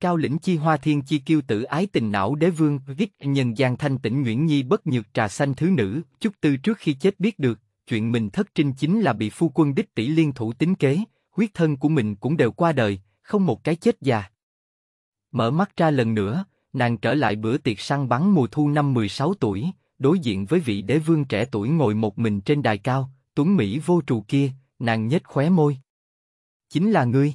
Cao lĩnh chi hoa thiên chi kiêu tử ái tình não đế vương, viết nhân gian thanh tĩnh Nguyễn Nhi bất nhược trà xanh thứ nữ, chúc tư trước khi chết biết được, chuyện mình thất trinh chính là bị phu quân đích tỷ liên thủ tính kế, huyết thân của mình cũng đều qua đời, không một cái chết già. Mở mắt ra lần nữa, nàng trở lại bữa tiệc săn bắn mùa thu năm 16 tuổi, đối diện với vị đế vương trẻ tuổi ngồi một mình trên đài cao, tuấn Mỹ vô trù kia, nàng nhếch khóe môi. Chính là ngươi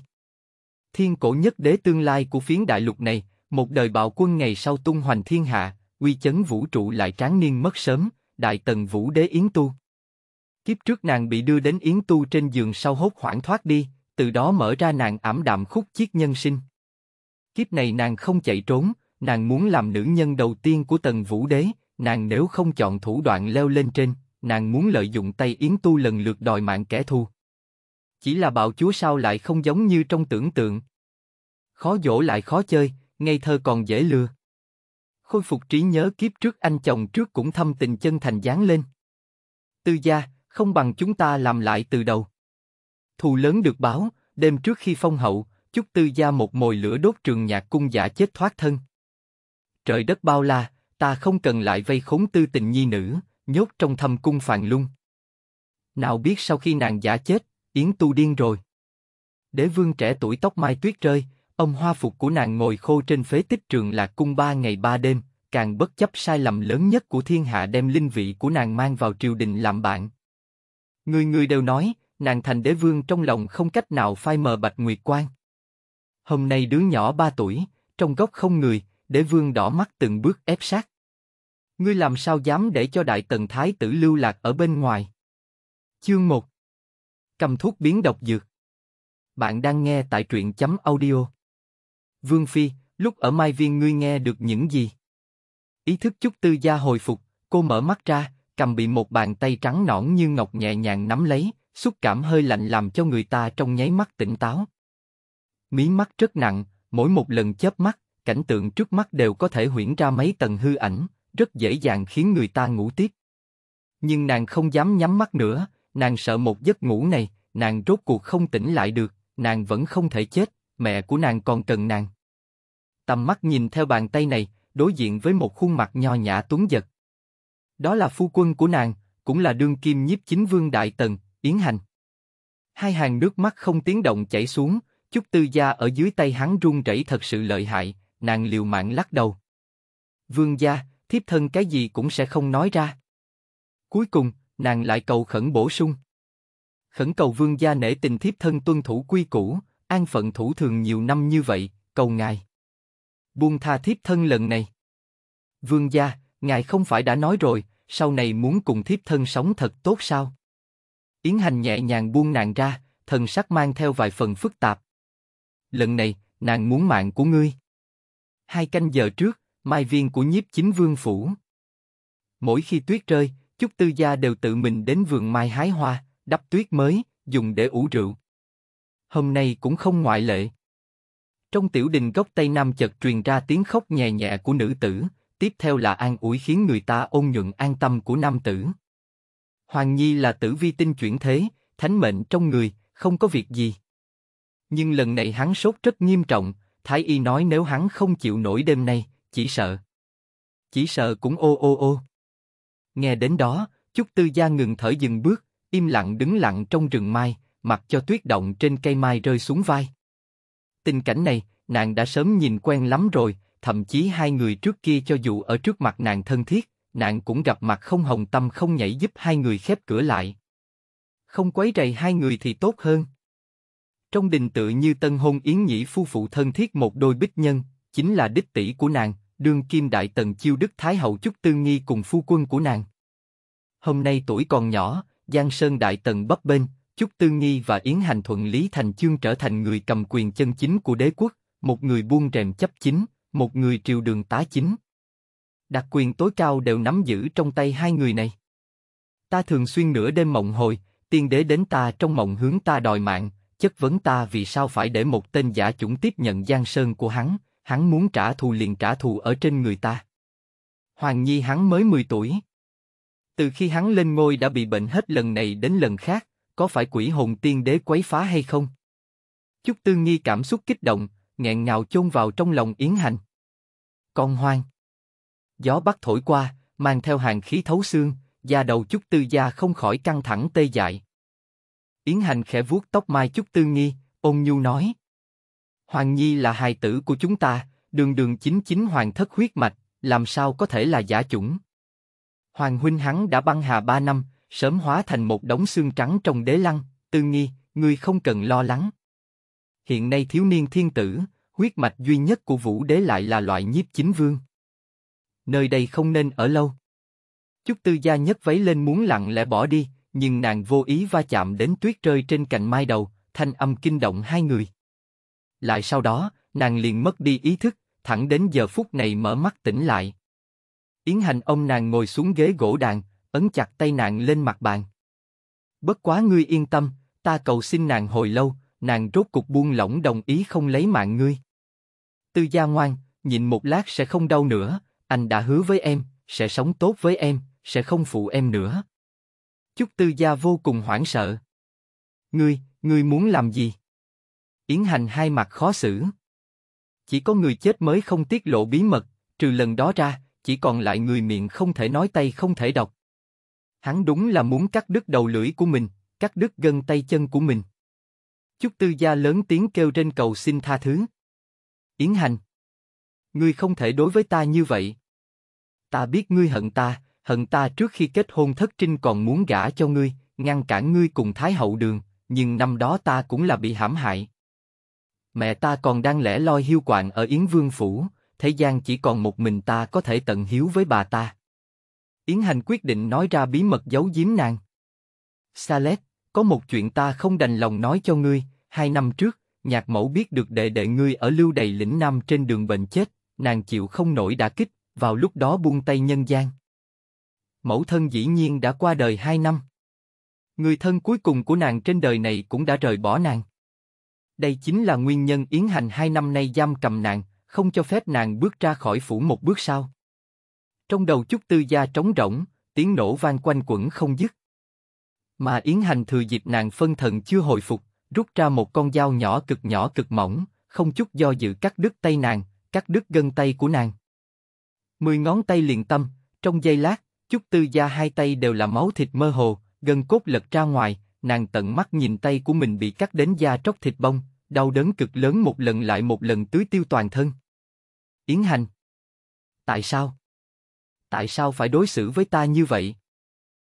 thiên cổ nhất đế tương lai của phiến đại lục này, một đời bạo quân ngày sau tung hoành thiên hạ, uy chấn vũ trụ lại tráng niên mất sớm, đại tần vũ đế Yến Tu. Kiếp trước nàng bị đưa đến Yến Tu trên giường sau hốt hoảng thoát đi, từ đó mở ra nàng ảm đạm khúc chiếc nhân sinh. Kiếp này nàng không chạy trốn, nàng muốn làm nữ nhân đầu tiên của tần vũ đế, nàng nếu không chọn thủ đoạn leo lên trên, nàng muốn lợi dụng tay Yến Tu lần lượt đòi mạng kẻ thù, chỉ là bạo chúa sao lại không giống như trong tưởng tượng. Khó dỗ lại khó chơi, ngây thơ còn dễ lừa. Khôi phục trí nhớ kiếp trước anh chồng trước cũng thâm tình chân thành dán lên. Tư gia, không bằng chúng ta làm lại từ đầu. Thù lớn được báo, đêm trước khi phong hậu, chúc tư gia một mồi lửa đốt trường nhạc cung giả chết thoát thân. Trời đất bao la, ta không cần lại vây khốn tư tình nhi nữ, nhốt trong thâm cung phàn lung. Nào biết sau khi nàng giả chết, Yến Tu điên rồi. Đế vương trẻ tuổi tóc mai tuyết rơi, ông hoa phục của nàng ngồi khô trên phế tích trường lạc cung ba ngày ba đêm, càng bất chấp sai lầm lớn nhất của thiên hạ đem linh vị của nàng mang vào triều đình làm bạn. Người người đều nói, nàng thành đế vương trong lòng không cách nào phai mờ bạch nguyệt quan. Hôm nay đứa nhỏ ba tuổi, trong góc không người, đế vương đỏ mắt từng bước ép sát. Ngươi làm sao dám để cho đại tần thái tử lưu lạc ở bên ngoài? Chương 1 Cầm thuốc biến độc dược. Bạn đang nghe tại truyện chấm audio. Vương Phi, lúc ở Mai Viên ngươi nghe được những gì? Ý thức chút tư gia hồi phục, cô mở mắt ra, cầm bị một bàn tay trắng nõn như ngọc nhẹ nhàng nắm lấy, xúc cảm hơi lạnh làm cho người ta trong nháy mắt tỉnh táo. Mí mắt rất nặng, mỗi một lần chớp mắt, cảnh tượng trước mắt đều có thể huyễn ra mấy tầng hư ảnh, rất dễ dàng khiến người ta ngủ tiếp. Nhưng nàng không dám nhắm mắt nữa, nàng sợ một giấc ngủ này, nàng rốt cuộc không tỉnh lại được, nàng vẫn không thể chết, mẹ của nàng còn cần nàng. Tầm mắt nhìn theo bàn tay này, đối diện với một khuôn mặt nho nhã tuấn giật. Đó là phu quân của nàng, cũng là đương kim nhiếp chính vương Đại Tần, Yến Hành. Hai hàng nước mắt không tiếng động chảy xuống, chút tư gia ở dưới tay hắn run rẩy thật sự lợi hại, nàng liều mạng lắc đầu. Vương gia, thiếp thân cái gì cũng sẽ không nói ra. Cuối cùng, nàng lại cầu khẩn bổ sung. Khẩn cầu vương gia nể tình thiếp thân tuân thủ quy củ, an phận thủ thường nhiều năm như vậy, cầu ngài. Buông tha thiếp thân lần này. Vương gia, ngài không phải đã nói rồi, sau này muốn cùng thiếp thân sống thật tốt sao? Yến Hành nhẹ nhàng buông nàng ra, thần sắc mang theo vài phần phức tạp. Lần này, nàng muốn mạng của ngươi. Hai canh giờ trước, mai viên của nhiếp chính vương phủ. Mỗi khi tuyết rơi, Chúc Tư Gia đều tự mình đến vườn mai hái hoa, đắp tuyết mới, dùng để ủ rượu. Hôm nay cũng không ngoại lệ. Trong tiểu đình góc Tây Nam chợt truyền ra tiếng khóc nhẹ nhẹ của nữ tử, tiếp theo là an ủi khiến người ta ôn nhuận an tâm của nam tử. Hoàng Nhi là tử vi tinh chuyển thế, thánh mệnh trong người, không có việc gì. Nhưng lần này hắn sốt rất nghiêm trọng, Thái Y nói nếu hắn không chịu nổi đêm nay, chỉ sợ. Chỉ sợ cũng ô ô ô. Nghe đến đó, Chúc Tư Gia ngừng thở dừng bước, im lặng đứng lặng trong rừng mai, mặc cho tuyết động trên cây mai rơi xuống vai. Tình cảnh này, nàng đã sớm nhìn quen lắm rồi, thậm chí hai người trước kia cho dù ở trước mặt nàng thân thiết, nàng cũng gặp mặt không hồng tâm không nhảy giúp hai người khép cửa lại. Không quấy rầy hai người thì tốt hơn. Trong đình tự như tân hôn yến nhĩ phu phụ thân thiết một đôi bích nhân, chính là đích tỷ của nàng, đương kim đại tần chiêu đức thái hậu chúc tư nghi cùng phu quân của nàng. Hôm nay tuổi còn nhỏ, giang sơn đại tần bấp bênh, chúc tư nghi và yến hành thuận lý thành chương trở thành người cầm quyền chân chính của đế quốc, một người buông rèm chấp chính, một người triều đường tá chính. Đặc quyền tối cao đều nắm giữ trong tay hai người này. Ta thường xuyên nửa đêm mộng hồi, tiên đế đến ta trong mộng hướng ta đòi mạng, chất vấn ta vì sao phải để một tên giả chủng tiếp nhận giang sơn của hắn, hắn muốn trả thù liền trả thù ở trên người ta. Hoàng Nhi hắn mới 10 tuổi. Từ khi hắn lên ngôi đã bị bệnh hết lần này đến lần khác, có phải quỷ hồn tiên đế quấy phá hay không? Chúc Tư Nghi cảm xúc kích động, nghẹn ngào chôn vào trong lòng Yến Hành. Con hoang. Gió bắt thổi qua, mang theo hàng khí thấu xương, da đầu Chúc Tư Gia không khỏi căng thẳng tê dại. Yến Hành khẽ vuốt tóc mai Chúc Tư Nghi, ôn nhu nói. Hoàng Nhi là hài tử của chúng ta, đường đường chính chính hoàng thất huyết mạch, làm sao có thể là giả chủng? Hoàng huynh hắn đã băng hà ba năm, sớm hóa thành một đống xương trắng trong đế lăng, tư nghi, ngươi không cần lo lắng. Hiện nay thiếu niên thiên tử, huyết mạch duy nhất của vũ đế lại là loại nhiếp chính vương. Nơi đây không nên ở lâu. Chúc tư gia nhất váy lên muốn lặng lẽ bỏ đi, nhưng nàng vô ý va chạm đến tuyết rơi trên cành mai đầu, thanh âm kinh động hai người lại sau đó, nàng liền mất đi ý thức, thẳng đến giờ phút này mở mắt tỉnh lại. Yến Hành ông nàng ngồi xuống ghế gỗ đàn, ấn chặt tay nàng lên mặt bàn. Bất quá ngươi yên tâm, ta cầu xin nàng hồi lâu, nàng rốt cục buông lỏng đồng ý không lấy mạng ngươi. Tư gia ngoan, nhìn một lát sẽ không đau nữa, anh đã hứa với em, sẽ sống tốt với em, sẽ không phụ em nữa. Chúc tư gia vô cùng hoảng sợ. Ngươi, ngươi muốn làm gì? Yến Hành hai mặt khó xử. Chỉ có người chết mới không tiết lộ bí mật, trừ lần đó ra, chỉ còn lại người miệng không thể nói tay không thể đọc. Hắn đúng là muốn cắt đứt đầu lưỡi của mình, cắt đứt gân tay chân của mình. Chúc tư gia lớn tiếng kêu trên cầu xin tha thứ. Yến Hành. Ngươi không thể đối với ta như vậy. Ta biết ngươi hận ta, hận ta trước khi kết hôn thất trinh còn muốn gả cho ngươi, ngăn cản ngươi cùng Thái Hậu Đường, nhưng năm đó ta cũng là bị hãm hại. Mẹ ta còn đang lẻ loi hiu quạnh ở Yến Vương Phủ, thế gian chỉ còn một mình ta có thể tận hiếu với bà ta. Yến Hành quyết định nói ra bí mật giấu giếm nàng. Salet, có một chuyện ta không đành lòng nói cho ngươi, hai năm trước, nhạc mẫu biết được đệ đệ ngươi ở lưu đầy lĩnh Nam trên đường bệnh chết, nàng chịu không nổi đã kích, vào lúc đó buông tay nhân gian. Mẫu thân dĩ nhiên đã qua đời hai năm. Người thân cuối cùng của nàng trên đời này cũng đã rời bỏ nàng. Đây chính là nguyên nhân Yến Hành hai năm nay giam cầm nàng, không cho phép nàng bước ra khỏi phủ một bước sau. Trong đầu chút tư gia trống rỗng, tiếng nổ vang quanh quẩn không dứt. Mà Yến Hành thừa dịp nàng phân thần chưa hồi phục, rút ra một con dao nhỏ cực nhỏ cực mỏng, không chút do dự cắt đứt tay nàng, cắt đứt gân tay của nàng. Mười ngón tay liền tâm, trong giây lát, chút tư gia hai tay đều là máu thịt mơ hồ, gân cốt lật ra ngoài, nàng tận mắt nhìn tay của mình bị cắt đến da tróc thịt bông, đau đớn cực lớn một lần lại một lần tưới tiêu toàn thân. Yến Hành, tại sao? Tại sao phải đối xử với ta như vậy?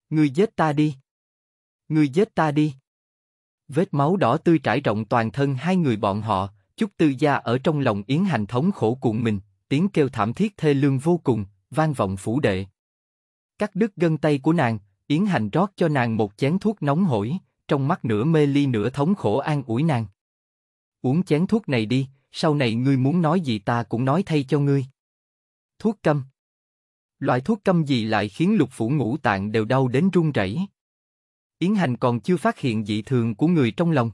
Ngươi giết ta đi. Ngươi giết ta đi. Vết máu đỏ tươi trải rộng toàn thân hai người bọn họ, chút tư gia ở trong lòng Yến Hành thống khổ cuộn mình, tiếng kêu thảm thiết thê lương vô cùng, vang vọng phủ đệ. Cắt đứt gân tay của nàng, Yến Hành rót cho nàng một chén thuốc nóng hổi, trong mắt nửa mê ly nửa thống khổ an ủi nàng. Uống chén thuốc này đi, sau này ngươi muốn nói gì ta cũng nói thay cho ngươi. Thuốc câm Loại thuốc câm gì lại khiến lục phủ ngũ tạng đều đau đến run rẩy? Yến Hành còn chưa phát hiện dị thường của người trong lòng.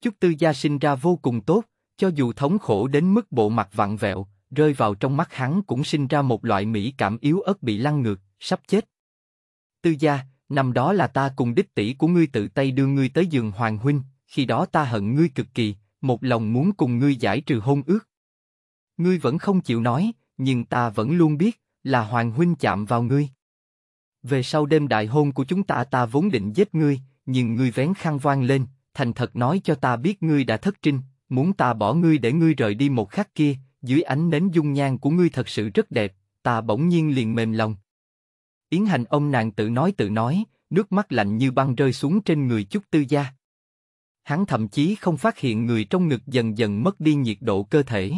Chúc Tư Gia sinh ra vô cùng tốt, cho dù thống khổ đến mức bộ mặt vặn vẹo, rơi vào trong mắt hắn cũng sinh ra một loại mỹ cảm yếu ớt bị lăn ngược, sắp chết. Tư gia, năm đó là ta cùng đích tỷ của ngươi tự tay đưa ngươi tới giường hoàng huynh, khi đó ta hận ngươi cực kỳ, một lòng muốn cùng ngươi giải trừ hôn ước. Ngươi vẫn không chịu nói, nhưng ta vẫn luôn biết là hoàng huynh chạm vào ngươi. Về sau đêm đại hôn của chúng ta ta vốn định giết ngươi, nhưng ngươi vén khăn vang lên, thành thật nói cho ta biết ngươi đã thất trinh, muốn ta bỏ ngươi để ngươi rời đi một khắc kia, dưới ánh nến dung nhan của ngươi thật sự rất đẹp, ta bỗng nhiên liền mềm lòng, Yến Hành ông nàng tự nói tự nói, nước mắt lạnh như băng rơi xuống trên người chút Tư Gia. Hắn thậm chí không phát hiện người trong ngực dần dần mất đi nhiệt độ cơ thể.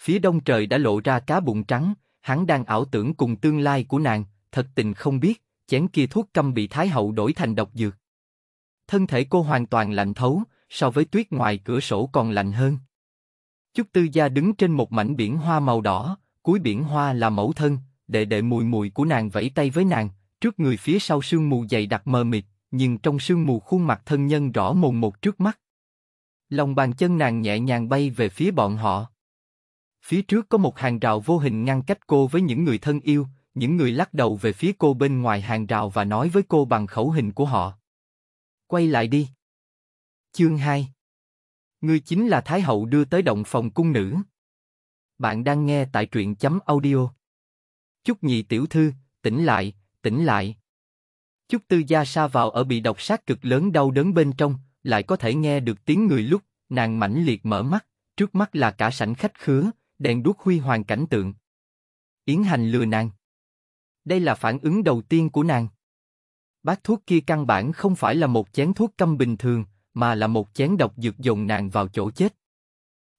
Phía đông trời đã lộ ra cá bụng trắng, hắn đang ảo tưởng cùng tương lai của nàng, thật tình không biết, chén kia thuốc câm bị Thái Hậu đổi thành độc dược. Thân thể cô hoàn toàn lạnh thấu, so với tuyết ngoài cửa sổ còn lạnh hơn. Chúc Tư Gia đứng trên một mảnh biển hoa màu đỏ, cuối biển hoa là mẫu thân, đệ đệ mùi mùi của nàng vẫy tay với nàng, trước người phía sau sương mù dày đặc mờ mịt, nhưng trong sương mù khuôn mặt thân nhân rõ mồn một trước mắt. Lòng bàn chân nàng nhẹ nhàng bay về phía bọn họ. Phía trước có một hàng rào vô hình ngăn cách cô với những người thân yêu, những người lắc đầu về phía cô bên ngoài hàng rào và nói với cô bằng khẩu hình của họ. Quay lại đi. Chương 2 người chính là Thái Hậu đưa tới động phòng cung nữ. Bạn đang nghe tại truyện chấm audio Chúc nhị tiểu thư, tỉnh lại, tỉnh lại. Chúc tư gia sa vào ở bị độc sát cực lớn đau đớn bên trong, lại có thể nghe được tiếng người lúc, nàng mãnh liệt mở mắt, trước mắt là cả sảnh khách khứa, đèn đuốc huy hoàng cảnh tượng. Yến Hành lừa nàng. Đây là phản ứng đầu tiên của nàng. Bát thuốc kia căn bản không phải là một chén thuốc câm bình thường, mà là một chén độc dược dồn nàng vào chỗ chết.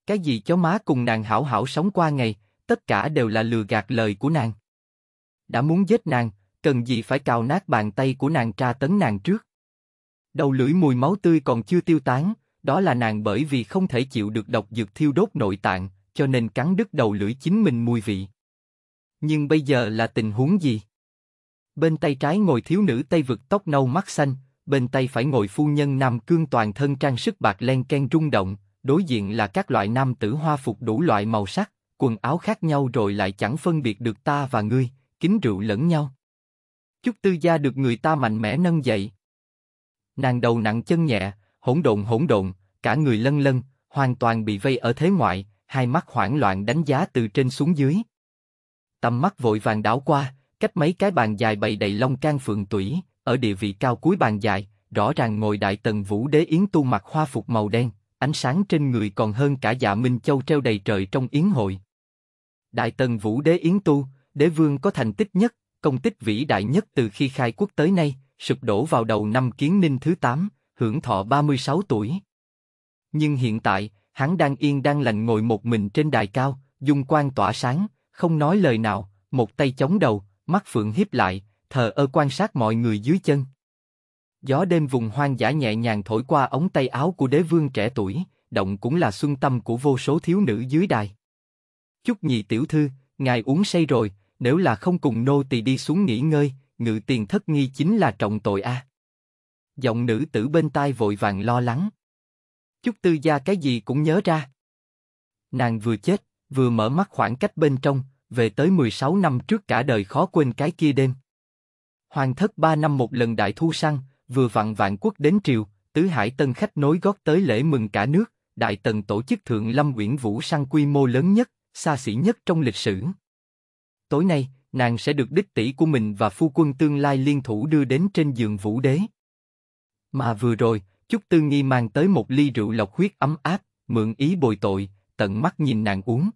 Cái gì chó má cùng nàng hảo hảo sống qua ngày, tất cả đều là lừa gạt lời của nàng đã muốn giết nàng, cần gì phải cào nát bàn tay của nàng tra tấn nàng trước. Đầu lưỡi mùi máu tươi còn chưa tiêu tán, đó là nàng bởi vì không thể chịu được độc dược thiêu đốt nội tạng, cho nên cắn đứt đầu lưỡi chính mình mùi vị. Nhưng bây giờ là tình huống gì? Bên tay trái ngồi thiếu nữ tây vực tóc nâu mắt xanh, bên tay phải ngồi phu nhân nam cương toàn thân trang sức bạc len ken rung động, đối diện là các loại nam tử hoa phục đủ loại màu sắc, quần áo khác nhau rồi lại chẳng phân biệt được ta và ngươi, kính rượu lẫn nhau. Chúc Tư Gia được người ta mạnh mẽ nâng dậy. Nàng đầu nặng chân nhẹ, hỗn độn hỗn độn, cả người lân lân, hoàn toàn bị vây ở thế ngoại, hai mắt hoảng loạn đánh giá từ trên xuống dưới. Tầm mắt vội vàng đảo qua, cách mấy cái bàn dài bày đầy long can phượng tủy, ở địa vị cao cuối bàn dài, rõ ràng ngồi đại tần vũ đế yến tu mặc hoa phục màu đen, ánh sáng trên người còn hơn cả dạ minh châu treo đầy trời trong yến hội. Đại tần vũ đế yến tu, đế vương có thành tích nhất, công tích vĩ đại nhất từ khi khai quốc tới nay, sụp đổ vào đầu năm kiến ninh thứ 8, hưởng thọ 36 tuổi. Nhưng hiện tại, hắn đang yên đang lành ngồi một mình trên đài cao, dung quan tỏa sáng, không nói lời nào, một tay chống đầu, mắt phượng hiếp lại, thờ ơ quan sát mọi người dưới chân. Gió đêm vùng hoang dã nhẹ nhàng thổi qua ống tay áo của đế vương trẻ tuổi, động cũng là xuân tâm của vô số thiếu nữ dưới đài. Chúc nhị tiểu thư, ngài uống say rồi, nếu là không cùng nô tỳ đi xuống nghỉ ngơi, ngự tiền thất nghi chính là trọng tội a. Giọng nữ tử bên tai vội vàng lo lắng. Chúc tư gia cái gì cũng nhớ ra. Nàng vừa chết, vừa mở mắt khoảng cách bên trong, về tới 16 năm trước cả đời khó quên cái kia đêm. Hoàng thất ba năm một lần đại thu săn, vừa vặn vạn quốc đến triều, tứ hải tân khách nối gót tới lễ mừng cả nước, đại tần tổ chức thượng lâm uyển vũ săn quy mô lớn nhất, xa xỉ nhất trong lịch sử. Tối nay, nàng sẽ được đích tỷ của mình và phu quân tương lai liên thủ đưa đến trên giường vũ đế. Mà vừa rồi, Chúc Tư Nghi mang tới một ly rượu lọc huyết ấm áp, mượn ý bồi tội, tận mắt nhìn nàng uống.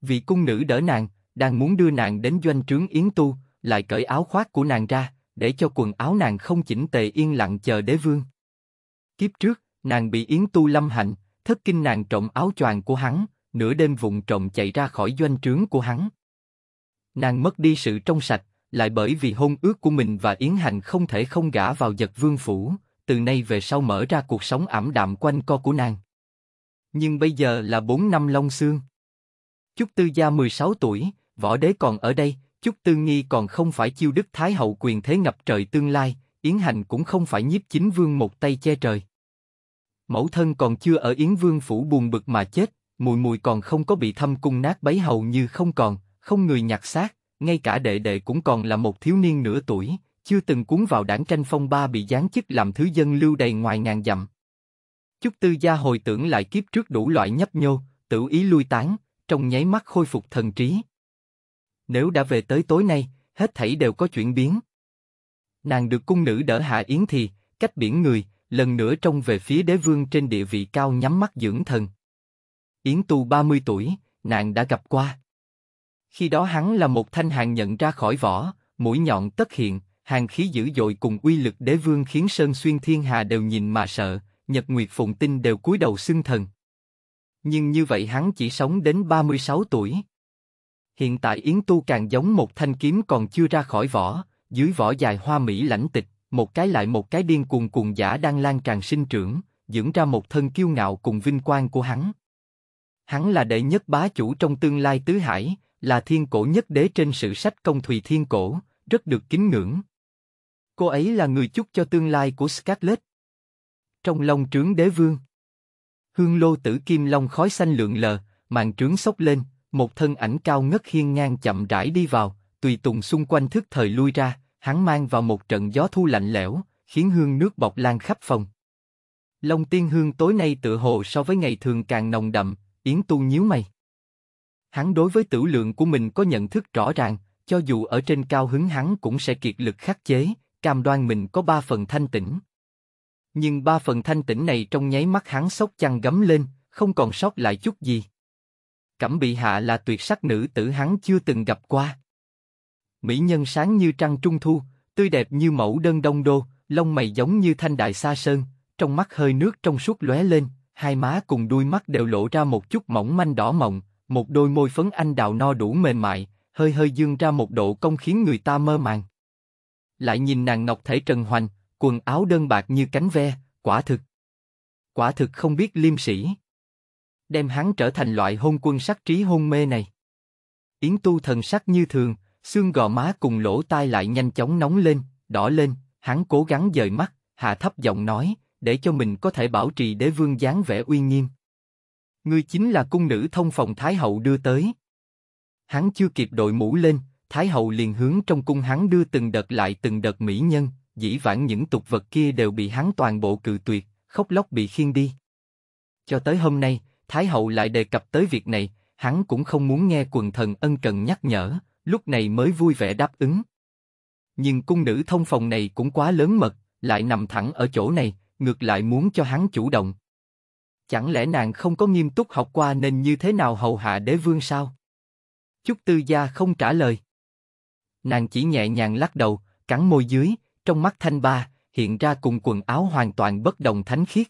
Vị cung nữ đỡ nàng, đang muốn đưa nàng đến doanh trướng Yến Tu, lại cởi áo khoác của nàng ra, để cho quần áo nàng không chỉnh tề yên lặng chờ đế vương. Kiếp trước, nàng bị Yến Tu lâm hạnh, thất kinh nàng trộm áo choàng của hắn, nửa đêm vụng trộm chạy ra khỏi doanh trướng của hắn. Nàng mất đi sự trong sạch, lại bởi vì hôn ước của mình và Yến Hành không thể không gả vào giật vương phủ, từ nay về sau mở ra cuộc sống ảm đạm quanh co của nàng. Nhưng bây giờ là bốn năm long xương. Chúc Tư Gia 16 tuổi, võ đế còn ở đây, Chúc Tư Nghi còn không phải chiêu đức Thái Hậu quyền thế ngập trời tương lai, Yến Hành cũng không phải nhiếp chính vương một tay che trời. Mẫu thân còn chưa ở Yến Vương phủ buồn bực mà chết, mùi mùi còn không có bị thâm cung nát bấy hầu như không còn, không người nhặt xác, ngay cả đệ đệ cũng còn là một thiếu niên nửa tuổi, chưa từng cuốn vào đảng tranh phong ba bị giáng chức làm thứ dân lưu đầy ngoài ngàn dặm. Chúc Tư Gia hồi tưởng lại kiếp trước đủ loại nhấp nhô, tự ý lui tán, trong nháy mắt khôi phục thần trí. Nếu đã về tới tối nay, hết thảy đều có chuyển biến. Nàng được cung nữ đỡ hạ yến thì, cách biển người, lần nữa trông về phía đế vương trên địa vị cao nhắm mắt dưỡng thần. Yến tu 30 tuổi, nàng đã gặp qua. Khi đó hắn là một thanh hàng nhận ra khỏi vỏ, mũi nhọn tất hiện, hàng khí dữ dội cùng uy lực đế vương khiến sơn xuyên thiên hà đều nhìn mà sợ, nhật nguyệt phụng tinh đều cúi đầu xưng thần. Nhưng như vậy hắn chỉ sống đến 36 tuổi. Hiện tại Yến Tu càng giống một thanh kiếm còn chưa ra khỏi vỏ, dưới vỏ dài hoa mỹ lãnh tịch, một cái lại một cái điên cuồng cuồng giả đang lan tràn sinh trưởng, dưỡng ra một thân kiêu ngạo cùng vinh quang của hắn. Hắn là đệ nhất bá chủ trong tương lai tứ hải, là thiên cổ nhất đế trên sử sách công thùy thiên cổ, rất được kính ngưỡng. Cô ấy là người chúc cho tương lai của Scarlet Trong lòng trướng đế vương, hương lô tử kim long khói xanh lượn lờ, màn trướng sốc lên, một thân ảnh cao ngất hiên ngang chậm rãi đi vào, tùy tùng xung quanh thức thời lui ra, hắn mang vào một trận gió thu lạnh lẽo, khiến hương nước bọc lan khắp phòng. Long tiên hương tối nay tự hồ so với ngày thường càng nồng đậm, Yến Tu nhíu mày. Hắn đối với tử lượng của mình có nhận thức rõ ràng, cho dù ở trên cao hứng hắn cũng sẽ kiệt lực khắc chế, cam đoan mình có ba phần thanh tĩnh. Nhưng ba phần thanh tĩnh này trong nháy mắt hắn sốc chăn gấm lên, không còn sót lại chút gì. Cẩm bị hạ là tuyệt sắc nữ tử hắn chưa từng gặp qua. Mỹ nhân sáng như trăng trung thu, tươi đẹp như mẫu đơn đông đô, lông mày giống như thanh đại sa sơn, trong mắt hơi nước trong suốt lóe lên, hai má cùng đuôi mắt đều lộ ra một chút mỏng manh đỏ mộng, một đôi môi phấn anh đào no đủ mềm mại, hơi hơi dương ra một độ cong khiến người ta mơ màng. Lại nhìn nàng ngọc thể trần hoành, quần áo đơn bạc như cánh ve, quả thực. Quả thực không biết liêm sĩ. Đem hắn trở thành loại hôn quân sắc trí hôn mê này. Yến tu thần sắc như thường, xương gò má cùng lỗ tai lại nhanh chóng nóng lên, đỏ lên, hắn cố gắng dời mắt, hạ thấp giọng nói, để cho mình có thể bảo trì đế vương dáng vẻ uy nghiêm. Ngươi chính là cung nữ thông phòng Thái Hậu đưa tới. Hắn chưa kịp đội mũ lên, Thái Hậu liền hướng trong cung hắn đưa từng đợt lại từng đợt mỹ nhân, dĩ vãng những tục vật kia đều bị hắn toàn bộ cự tuyệt, khóc lóc bị khiêng đi. Cho tới hôm nay, Thái Hậu lại đề cập tới việc này, hắn cũng không muốn nghe quần thần ân cần nhắc nhở, lúc này mới vui vẻ đáp ứng. Nhưng cung nữ thông phòng này cũng quá lớn mật, lại nằm thẳng ở chỗ này, ngược lại muốn cho hắn chủ động. Chẳng lẽ nàng không có nghiêm túc học qua nên như thế nào hầu hạ đế vương sao? Chúc Tư Gia không trả lời. Nàng chỉ nhẹ nhàng lắc đầu, cắn môi dưới, trong mắt thanh ba, hiện ra cùng quần áo hoàn toàn bất đồng thánh khiết.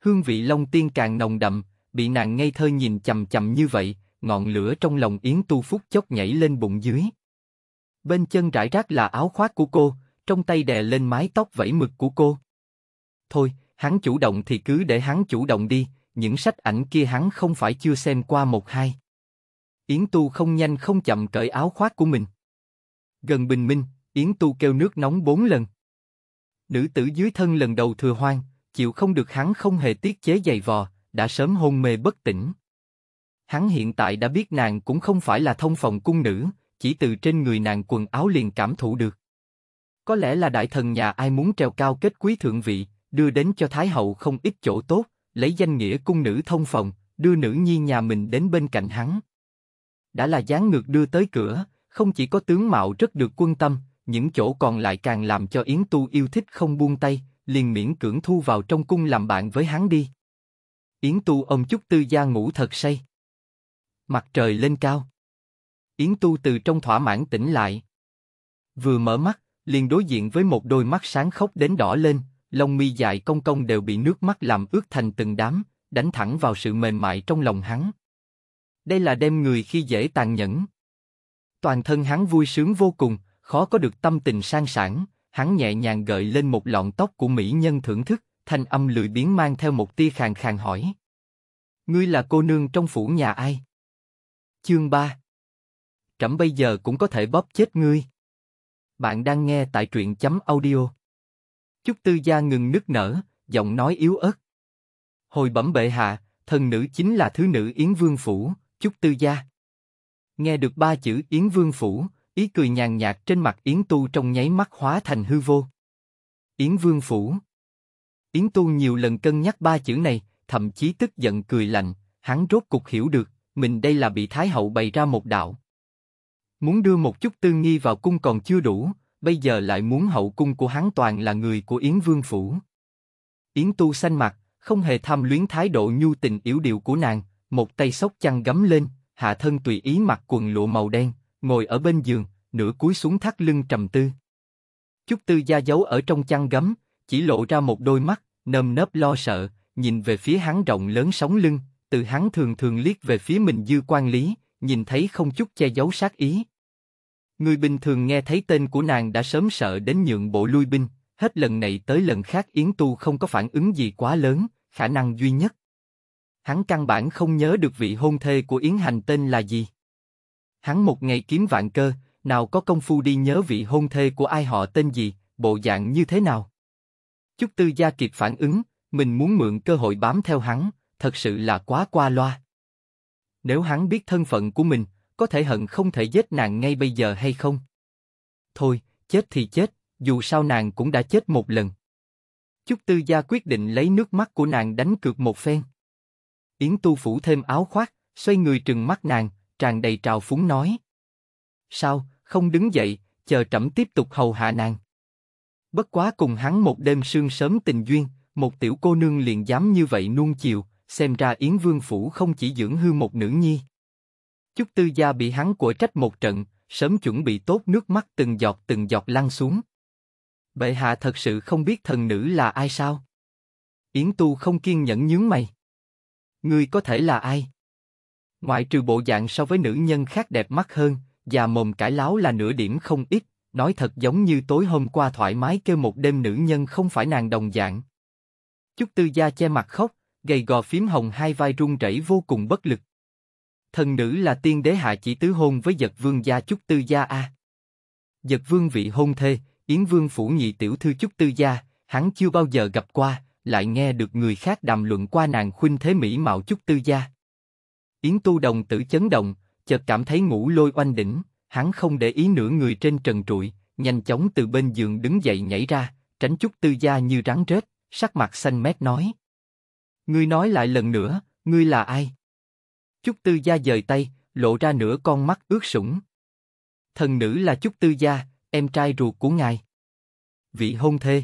Hương vị Long Tiên càng nồng đậm, bị nàng ngây thơ nhìn chầm chầm như vậy, ngọn lửa trong lòng Yến Tu Phúc chốc nhảy lên bụng dưới. Bên chân rải rác là áo khoác của cô, trong tay đè lên mái tóc vẫy mực của cô. Thôi, hắn chủ động thì cứ để hắn chủ động đi, những sách ảnh kia hắn không phải chưa xem qua một hai. Yến Tu không nhanh không chậm cởi áo khoác của mình. Gần bình minh, Yến Tu kêu nước nóng bốn lần. Nữ tử dưới thân lần đầu thừa hoang, chịu không được hắn không hề tiết chế dày vò, đã sớm hôn mê bất tỉnh. Hắn hiện tại đã biết nàng cũng không phải là thông phòng cung nữ, chỉ từ trên người nàng quần áo liền cảm thụ được. Có lẽ là đại thần nhà ai muốn treo cao kết quý thượng vị, đưa đến cho Thái Hậu không ít chỗ tốt, lấy danh nghĩa cung nữ thông phòng, đưa nữ nhi nhà mình đến bên cạnh hắn. Đã là gián ngược đưa tới cửa, không chỉ có tướng mạo rất được quân tâm, những chỗ còn lại càng làm cho Yến Tu yêu thích không buông tay, liền miễn cưỡng thu vào trong cung làm bạn với hắn đi. Yến Tu ôm chút tư gia ngủ thật say. Mặt trời lên cao. Yến Tu từ trong thỏa mãn tỉnh lại. Vừa mở mắt, liền đối diện với một đôi mắt sáng khóc đến đỏ lên, lông mi dài công công đều bị nước mắt làm ướt thành từng đám, đánh thẳng vào sự mềm mại trong lòng hắn. Đây là đem người khi dễ tàn nhẫn. Toàn thân hắn vui sướng vô cùng, khó có được tâm tình sang sảng, hắn nhẹ nhàng gợi lên một lọn tóc của mỹ nhân thưởng thức, thanh âm lười biến mang theo một tia khàn khàn hỏi. Ngươi là cô nương trong phủ nhà ai? Chương 3 Trẫm bây giờ cũng có thể bóp chết ngươi. Bạn đang nghe tại truyện chấm audio Chúc Tư Gia ngừng nức nở, giọng nói yếu ớt. Hồi bẩm bệ hạ, thần nữ chính là thứ nữ Yến Vương Phủ, Chúc Tư Gia. Nghe được ba chữ Yến Vương Phủ, ý cười nhàn nhạt trên mặt Yến Tu trong nháy mắt hóa thành hư vô. Yến Vương Phủ Yến Tu nhiều lần cân nhắc ba chữ này, thậm chí tức giận cười lạnh, hắn rốt cục hiểu được, mình đây là bị Thái Hậu bày ra một đạo. Muốn đưa một chút tư nghi vào cung còn chưa đủ, bây giờ lại muốn hậu cung của hắn toàn là người của Yến Vương Phủ. Yến Tu xanh mặt, không hề tham luyến thái độ nhu tình yếu điệu của nàng, một tay sóc chăn gấm lên, hạ thân tùy ý mặc quần lụa màu đen, ngồi ở bên giường, nửa cúi xuống thắt lưng trầm tư. Chúc Tư gia giấu ở trong chăn gấm, chỉ lộ ra một đôi mắt, nơm nớp lo sợ, nhìn về phía hắn rộng lớn sóng lưng, từ hắn thường thường liếc về phía mình dư quan lý, nhìn thấy không chút che giấu sát ý. Người bình thường nghe thấy tên của nàng đã sớm sợ đến nhượng bộ lui binh, hết lần này tới lần khác Yến Tu không có phản ứng gì quá lớn, khả năng duy nhất. Hắn căn bản không nhớ được vị hôn thê của Yến Hành tên là gì. Hắn một ngày kiếm vạn cơ, nào có công phu đi nhớ vị hôn thê của ai họ tên gì, bộ dạng như thế nào. Chúc Tư Gia kịp phản ứng, mình muốn mượn cơ hội bám theo hắn, thật sự là quá qua loa. Nếu hắn biết thân phận của mình, có thể hận không thể giết nàng ngay bây giờ hay không? Thôi, chết thì chết, dù sao nàng cũng đã chết một lần. Chúc Tư Gia quyết định lấy nước mắt của nàng đánh cược một phen. Yến Tu phủ thêm áo khoác, xoay người trừng mắt nàng, tràn đầy trào phúng nói. Sao, không đứng dậy, chờ trẫm tiếp tục hầu hạ nàng. Bất quá cùng hắn một đêm sương sớm tình duyên, một tiểu cô nương liền dám như vậy nuông chiều, xem ra Yến Vương Phủ không chỉ dưỡng hư một nữ nhi. Chúc Tư Gia bị hắn của trách một trận, sớm chuẩn bị tốt nước mắt từng giọt từng giọt lăn xuống. Bệ hạ thật sự không biết thần nữ là ai sao? Yến Tu không kiên nhẫn nhướng mày. Ngươi có thể là ai? Ngoại trừ bộ dạng so với nữ nhân khác đẹp mắt hơn, già mồm cải láo là nửa điểm không ít, nói thật giống như tối hôm qua thoải mái kêu một đêm nữ nhân không phải nàng đồng dạng. Chúc Tư Gia che mặt khóc, gầy gò phím hồng hai vai run rẩy vô cùng bất lực thần nữ là tiên đế hạ chỉ tứ hôn với giật vương gia chúc tư gia a. Giật vương vị hôn thê, yến vương phủ nhị tiểu thư chúc tư gia, hắn chưa bao giờ gặp qua, lại nghe được người khác đàm luận qua nàng khuynh thế mỹ mạo chúc tư gia. Yến tu đồng tử chấn động, chợt cảm thấy ngủ lôi oanh đỉnh, hắn không để ý nửa người trên trần trụi, nhanh chóng từ bên giường đứng dậy nhảy ra, tránh chúc tư gia như rắn rết, sắc mặt xanh mét nói. Ngươi nói lại lần nữa, ngươi là ai? Chúc Tư Gia dời tay, lộ ra nửa con mắt ướt sũng. Thần nữ là Chúc Tư Gia, em trai ruột của ngài. Vị hôn thê.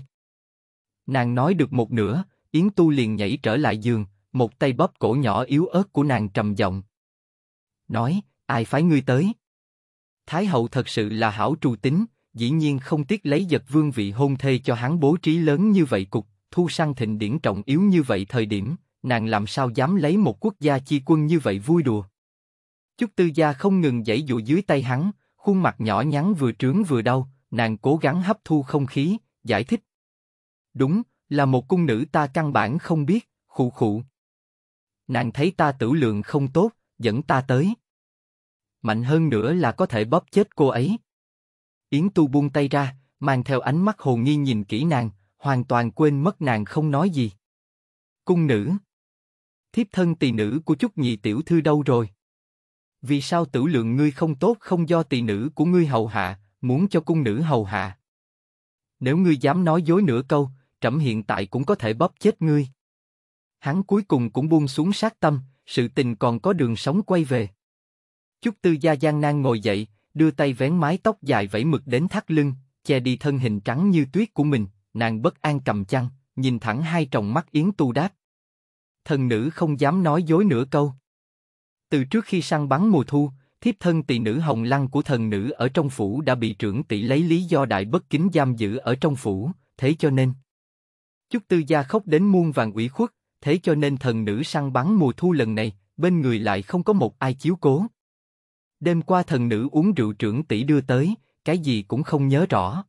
Nàng nói được một nửa, Yến Tu liền nhảy trở lại giường, một tay bóp cổ nhỏ yếu ớt của nàng trầm giọng. Nói, ai phái ngươi tới? Thái hậu thật sự là hảo trù tính, dĩ nhiên không tiếc lấy giật vương vị hôn thê cho hắn bố trí lớn như vậy cục, thu sang thịnh điển trọng yếu như vậy thời điểm nàng làm sao dám lấy một quốc gia chi quân như vậy vui đùa. Chúc Tư Gia không ngừng dãy dụ dưới tay hắn, khuôn mặt nhỏ nhắn vừa trướng vừa đau, nàng cố gắng hấp thu không khí, giải thích. Đúng, là một cung nữ ta căn bản không biết, khụ khụ. Nàng thấy ta tử lượng không tốt, dẫn ta tới. Mạnh hơn nữa là có thể bóp chết cô ấy. Yến Tu buông tay ra, mang theo ánh mắt hồ nghi nhìn kỹ nàng, hoàn toàn quên mất nàng không nói gì. Cung nữ thiếp thân tỳ nữ của chút nhị tiểu thư đâu rồi? Vì sao tử lượng ngươi không tốt không do tỳ nữ của ngươi hầu hạ, muốn cho cung nữ hầu hạ? Nếu ngươi dám nói dối nửa câu, trẫm hiện tại cũng có thể bóp chết ngươi. Hắn cuối cùng cũng buông xuống sát tâm, sự tình còn có đường sống quay về. Chúc Tư Gia gian nan ngồi dậy, đưa tay vén mái tóc dài vẫy mực đến thắt lưng, che đi thân hình trắng như tuyết của mình, nàng bất an cầm chăn, nhìn thẳng hai tròng mắt Yến Tu đáp thần nữ không dám nói dối nửa câu. Từ trước khi săn bắn mùa thu, thiếp thân tỷ nữ hồng lăng của thần nữ ở trong phủ đã bị trưởng tỷ lấy lý do đại bất kính giam giữ ở trong phủ, thế cho nên. Chúc tư gia khóc đến muôn vàng ủy khuất, thế cho nên thần nữ săn bắn mùa thu lần này, bên người lại không có một ai chiếu cố. Đêm qua thần nữ uống rượu trưởng tỷ đưa tới, cái gì cũng không nhớ rõ.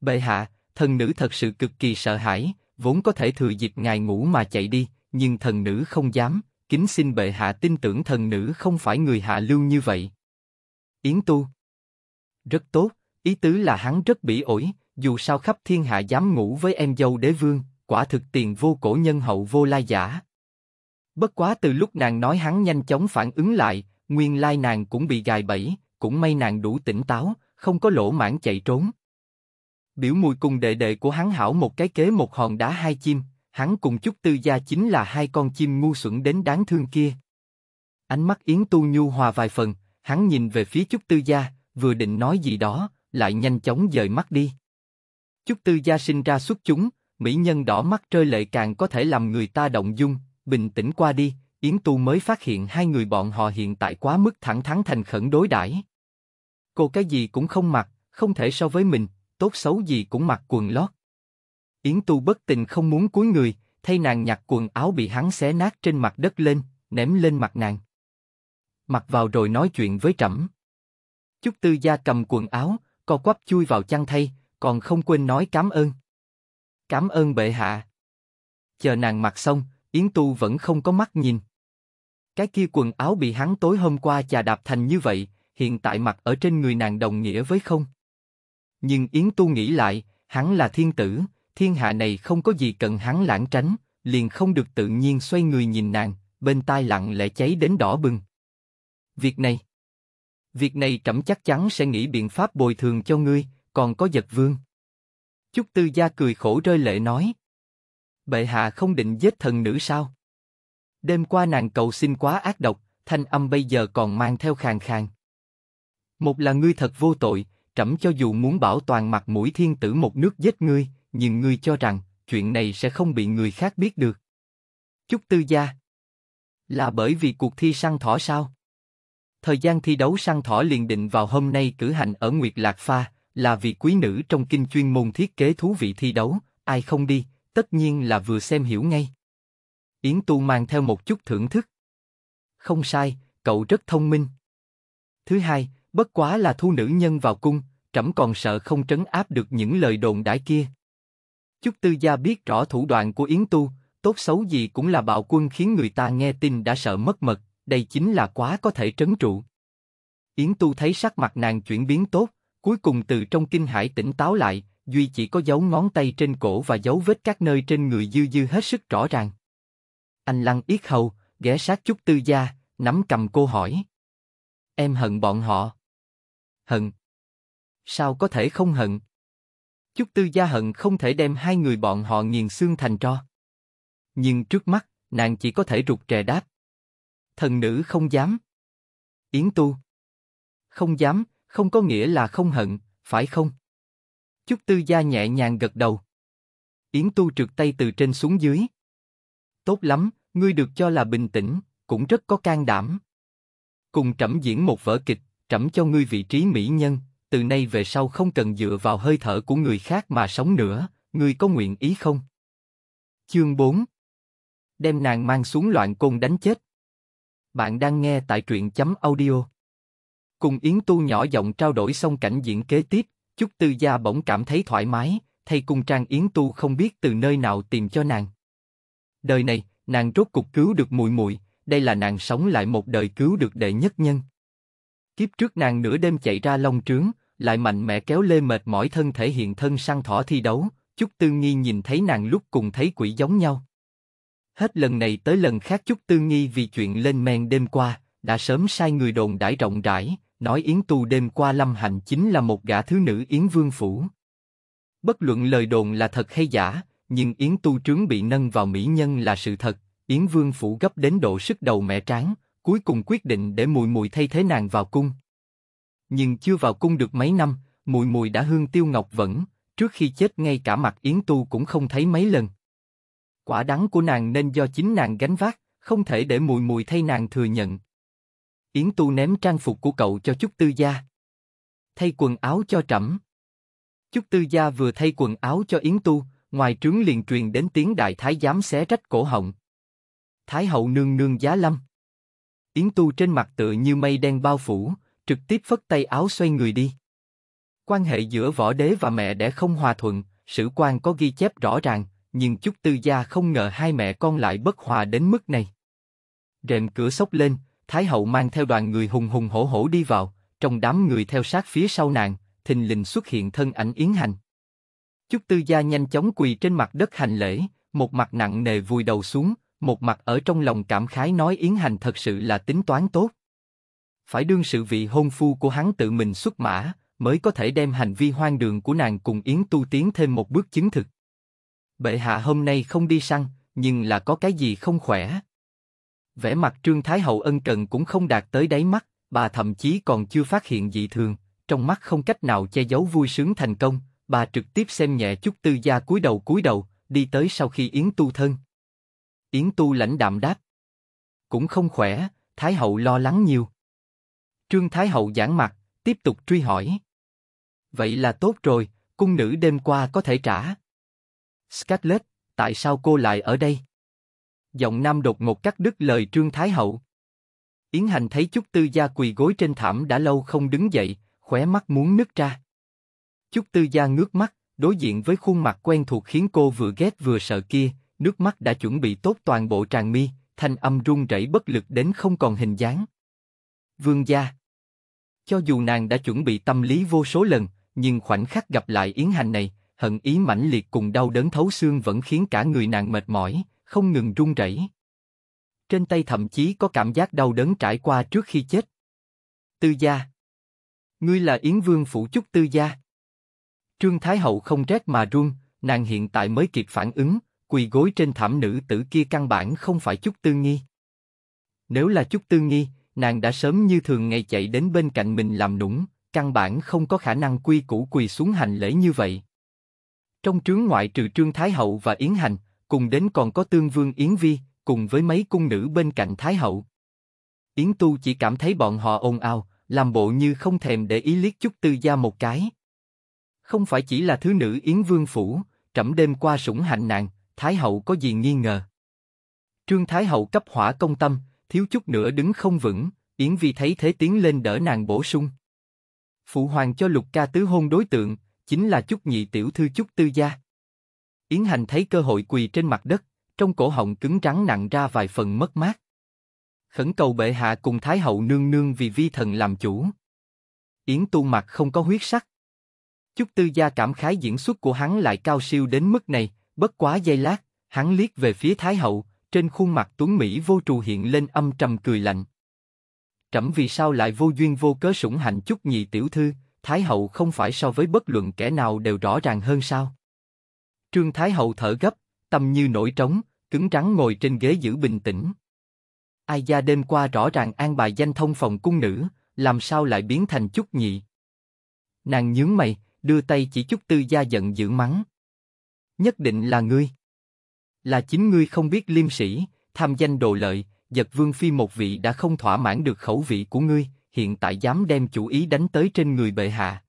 Bệ hạ, thần nữ thật sự cực kỳ sợ hãi, vốn có thể thừa dịp ngài ngủ mà chạy đi, nhưng thần nữ không dám, kính xin bệ hạ tin tưởng thần nữ không phải người hạ lưu như vậy. Yến Tu Rất tốt, ý tứ là hắn rất bỉ ổi, dù sao khắp thiên hạ dám ngủ với em dâu đế vương, quả thực tiền vô cổ nhân hậu vô lai giả. Bất quá từ lúc nàng nói hắn nhanh chóng phản ứng lại, nguyên lai nàng cũng bị gài bẫy, cũng may nàng đủ tỉnh táo, không có lỗ mãn chạy trốn. Biểu mùi cùng đệ đệ của hắn hảo một cái kế một hòn đá hai chim, hắn cùng chút tư gia chính là hai con chim ngu xuẩn đến đáng thương kia. Ánh mắt Yến Tu nhu hòa vài phần, hắn nhìn về phía chút tư gia, vừa định nói gì đó, lại nhanh chóng dời mắt đi. chút tư gia sinh ra xuất chúng, mỹ nhân đỏ mắt trơi lệ càng có thể làm người ta động dung, bình tĩnh qua đi, Yến Tu mới phát hiện hai người bọn họ hiện tại quá mức thẳng thắn thành khẩn đối đãi. Cô cái gì cũng không mặc, không thể so với mình, tốt xấu gì cũng mặc quần lót, Yến Tu bất tình không muốn cúi người, thay nàng nhặt quần áo bị hắn xé nát trên mặt đất lên, ném lên mặt nàng. Mặc vào rồi nói chuyện với trẫm. Chúc Tư Gia cầm quần áo, co quắp chui vào chăn thay, còn không quên nói cảm ơn. Cảm ơn bệ hạ. Chờ nàng mặc xong, Yến Tu vẫn không có mắt nhìn. Cái kia quần áo bị hắn tối hôm qua chà đạp thành như vậy, hiện tại mặc ở trên người nàng đồng nghĩa với không. Nhưng Yến Tu nghĩ lại, hắn là thiên tử, thiên hạ này không có gì cần hắn lãng tránh, liền không được tự nhiên xoay người nhìn nàng, bên tai lặng lẽ cháy đến đỏ bừng. Việc này, việc này trẫm chắc chắn sẽ nghĩ biện pháp bồi thường cho ngươi, còn có giật vương. Chúc Tư Gia cười khổ rơi lệ nói. Bệ hạ không định giết thần nữ sao? Đêm qua nàng cầu xin quá ác độc, thanh âm bây giờ còn mang theo khàn khàn. Một là ngươi thật vô tội, trẫm cho dù muốn bảo toàn mặt mũi thiên tử một nước giết ngươi, nhưng ngươi cho rằng chuyện này sẽ không bị người khác biết được. Chúc Tư Gia Là bởi vì cuộc thi săn thỏ sao? Thời gian thi đấu săn thỏ liền định vào hôm nay cử hành ở Nguyệt Lạc Pha, là vì quý nữ trong kinh chuyên môn thiết kế thú vị thi đấu, ai không đi, tất nhiên là vừa xem hiểu ngay. Yến Tu mang theo một chút thưởng thức. Không sai, cậu rất thông minh. Thứ hai, bất quá là thu nữ nhân vào cung, trẫm còn sợ không trấn áp được những lời đồn đãi kia. Chúc Tư Gia biết rõ thủ đoạn của Yến Tu, tốt xấu gì cũng là bạo quân khiến người ta nghe tin đã sợ mất mật, đây chính là quá có thể trấn trụ. Yến Tu thấy sắc mặt nàng chuyển biến tốt, cuối cùng từ trong kinh hải tỉnh táo lại, duy chỉ có dấu ngón tay trên cổ và dấu vết các nơi trên người dư dư hết sức rõ ràng. Anh lăng yết hầu, ghé sát chút tư gia, nắm cầm cô hỏi. Em hận bọn họ. Hận. Sao có thể không hận? Chúc Tư Gia hận không thể đem hai người bọn họ nghiền xương thành tro. Nhưng trước mắt, nàng chỉ có thể rụt rè đáp. Thần nữ không dám. Yến Tu. Không dám, không có nghĩa là không hận, phải không? Chúc Tư Gia nhẹ nhàng gật đầu. Yến Tu trượt tay từ trên xuống dưới. Tốt lắm, ngươi được cho là bình tĩnh, cũng rất có can đảm. Cùng trẫm diễn một vở kịch, trẫm cho ngươi vị trí mỹ nhân, từ nay về sau không cần dựa vào hơi thở của người khác mà sống nữa, ngươi có nguyện ý không? Chương 4 Đem nàng mang xuống loạn côn đánh chết. Bạn đang nghe tại truyện chấm audio. Cùng Yến Tu nhỏ giọng trao đổi xong cảnh diễn kế tiếp, Chúc Tư Gia bỗng cảm thấy thoải mái, thay cung trang Yến Tu không biết từ nơi nào tìm cho nàng. Đời này, nàng rốt cục cứu được muội muội, đây là nàng sống lại một đời cứu được đệ nhất nhân. Kiếp trước nàng nửa đêm chạy ra long trướng, lại mạnh mẽ kéo lê mệt mỏi thân thể hiện thân sang thỏ thi đấu, Chúc Tư Nghi nhìn thấy nàng lúc cùng thấy quỷ giống nhau. Hết lần này tới lần khác Chúc Tư Nghi vì chuyện lên men đêm qua, đã sớm sai người đồn đãi rộng rãi, nói Yến Tu đêm qua lâm hành chính là một gã thứ nữ Yến Vương Phủ. Bất luận lời đồn là thật hay giả, nhưng Yến Tu trướng bị nâng vào mỹ nhân là sự thật, Yến Vương Phủ gấp đến độ sức đầu mẹ tráng, cuối cùng quyết định để mùi mùi thay thế nàng vào cung. Nhưng chưa vào cung được mấy năm, mùi mùi đã hương tiêu ngọc vẫn, trước khi chết ngay cả mặt yến tu cũng không thấy mấy lần. Quả đắng của nàng nên do chính nàng gánh vác, không thể để mùi mùi thay nàng thừa nhận. Yến tu ném trang phục của cậu cho Chúc Tư Gia. Thay quần áo cho trẫm. Chúc Tư Gia vừa thay quần áo cho Yến tu, ngoài trướng liền truyền đến tiếng đại thái giám xé rách cổ họng. Thái hậu nương nương giá lâm. Yến Tu trên mặt tựa như mây đen bao phủ, trực tiếp phất tay áo xoay người đi. Quan hệ giữa võ đế và mẹ đẻ không hòa thuận, sử quan có ghi chép rõ ràng, nhưng chút tư gia không ngờ hai mẹ con lại bất hòa đến mức này. Rèm cửa sốc lên, Thái hậu mang theo đoàn người hùng hùng hổ hổ đi vào, trong đám người theo sát phía sau nàng, thình lình xuất hiện thân ảnh Yến Hành. Chúc Tư Gia nhanh chóng quỳ trên mặt đất hành lễ, một mặt nặng nề vùi đầu xuống, một mặt ở trong lòng cảm khái nói Yến Hành thật sự là tính toán tốt. Phải đương sự vị hôn phu của hắn tự mình xuất mã, mới có thể đem hành vi hoang đường của nàng cùng Yến tu tiến thêm một bước chứng thực. Bệ hạ hôm nay không đi săn, nhưng là có cái gì không khỏe. Vẻ mặt Trương Thái Hậu ân cần cũng không đạt tới đáy mắt, bà thậm chí còn chưa phát hiện dị thường, trong mắt không cách nào che giấu vui sướng thành công, bà trực tiếp xem nhẹ chút tư gia cúi đầu cúi đầu, đi tới sau khi Yến tu thân. Yến Tu lãnh đạm đáp. Cũng không khỏe, Thái Hậu lo lắng nhiều. Trương Thái Hậu giãn mặt, tiếp tục truy hỏi. Vậy là tốt rồi, cung nữ đêm qua có thể trả. Scarlett, tại sao cô lại ở đây? Giọng nam đột ngột cắt đứt lời Trương Thái Hậu. Yến Hành thấy Chúc Tư Gia quỳ gối trên thảm đã lâu không đứng dậy, khóe mắt muốn nứt ra. Chúc Tư Gia ngước mắt, đối diện với khuôn mặt quen thuộc khiến cô vừa ghét vừa sợ kia, nước mắt đã chuẩn bị tốt toàn bộ tràn mi, thanh âm run rẩy bất lực đến không còn hình dáng. Vương gia. Cho dù nàng đã chuẩn bị tâm lý vô số lần, nhưng khoảnh khắc gặp lại yến hành này, hận ý mãnh liệt cùng đau đớn thấu xương vẫn khiến cả người nàng mệt mỏi, không ngừng run rẩy. Trên tay thậm chí có cảm giác đau đớn trải qua trước khi chết. Tư gia. Ngươi là Yến Vương Phủ Chúc Tư gia. Trương Thái Hậu không rét mà run, nàng hiện tại mới kịp phản ứng, quỳ gối trên thảm nữ tử kia căn bản không phải chút tư nghi. Nếu là chút tư nghi, nàng đã sớm như thường ngày chạy đến bên cạnh mình làm nũng, căn bản không có khả năng quy củ quỳ xuống hành lễ như vậy. Trong trướng ngoại trừ Trương Thái Hậu và Yến Hành, cùng đến còn có Tương Vương Yến Vi, cùng với mấy cung nữ bên cạnh Thái Hậu. Yến Tu chỉ cảm thấy bọn họ ồn ào, làm bộ như không thèm để ý liếc chút tư gia một cái. Không phải chỉ là thứ nữ Yến Vương Phủ, trẫm đêm qua sủng hạnh nàng, Thái hậu có gì nghi ngờ? Trương Thái hậu cấp hỏa công tâm, thiếu chút nữa đứng không vững, Yến Vi thấy thế tiến lên đỡ nàng bổ sung. Phụ hoàng cho Lục Ca tứ hôn đối tượng, chính là Chúc Nhị Tiểu Thư Chúc Tư Gia. Yến Hành thấy cơ hội quỳ trên mặt đất, trong cổ họng cứng trắng nặng ra vài phần mất mát. Khẩn cầu bệ hạ cùng Thái hậu nương nương vì vi thần làm chủ. Yến tu mặt không có huyết sắc. Chúc Tư Gia cảm khái diễn xuất của hắn lại cao siêu đến mức này, Bất quá giây lát, hắn liếc về phía Thái hậu, trên khuôn mặt tuấn mỹ vô trù hiện lên âm trầm cười lạnh. Trẫm vì sao lại vô duyên vô cớ sủng hạnh chút nhị tiểu thư, Thái hậu không phải so với bất luận kẻ nào đều rõ ràng hơn sao? Trương Thái hậu thở gấp, tâm như nổi trống, cứng trắng ngồi trên ghế giữ bình tĩnh. Ai gia đêm qua rõ ràng an bài danh thông phòng cung nữ, làm sao lại biến thành chút nhị? Nàng nhướng mày, đưa tay chỉ chút tư gia giận dữ mắng nhất định là ngươi. Là chính ngươi không biết liêm sĩ, tham danh đồ lợi, giật vương phi một vị đã không thỏa mãn được khẩu vị của ngươi, hiện tại dám đem chủ ý đánh tới trên người bệ hạ.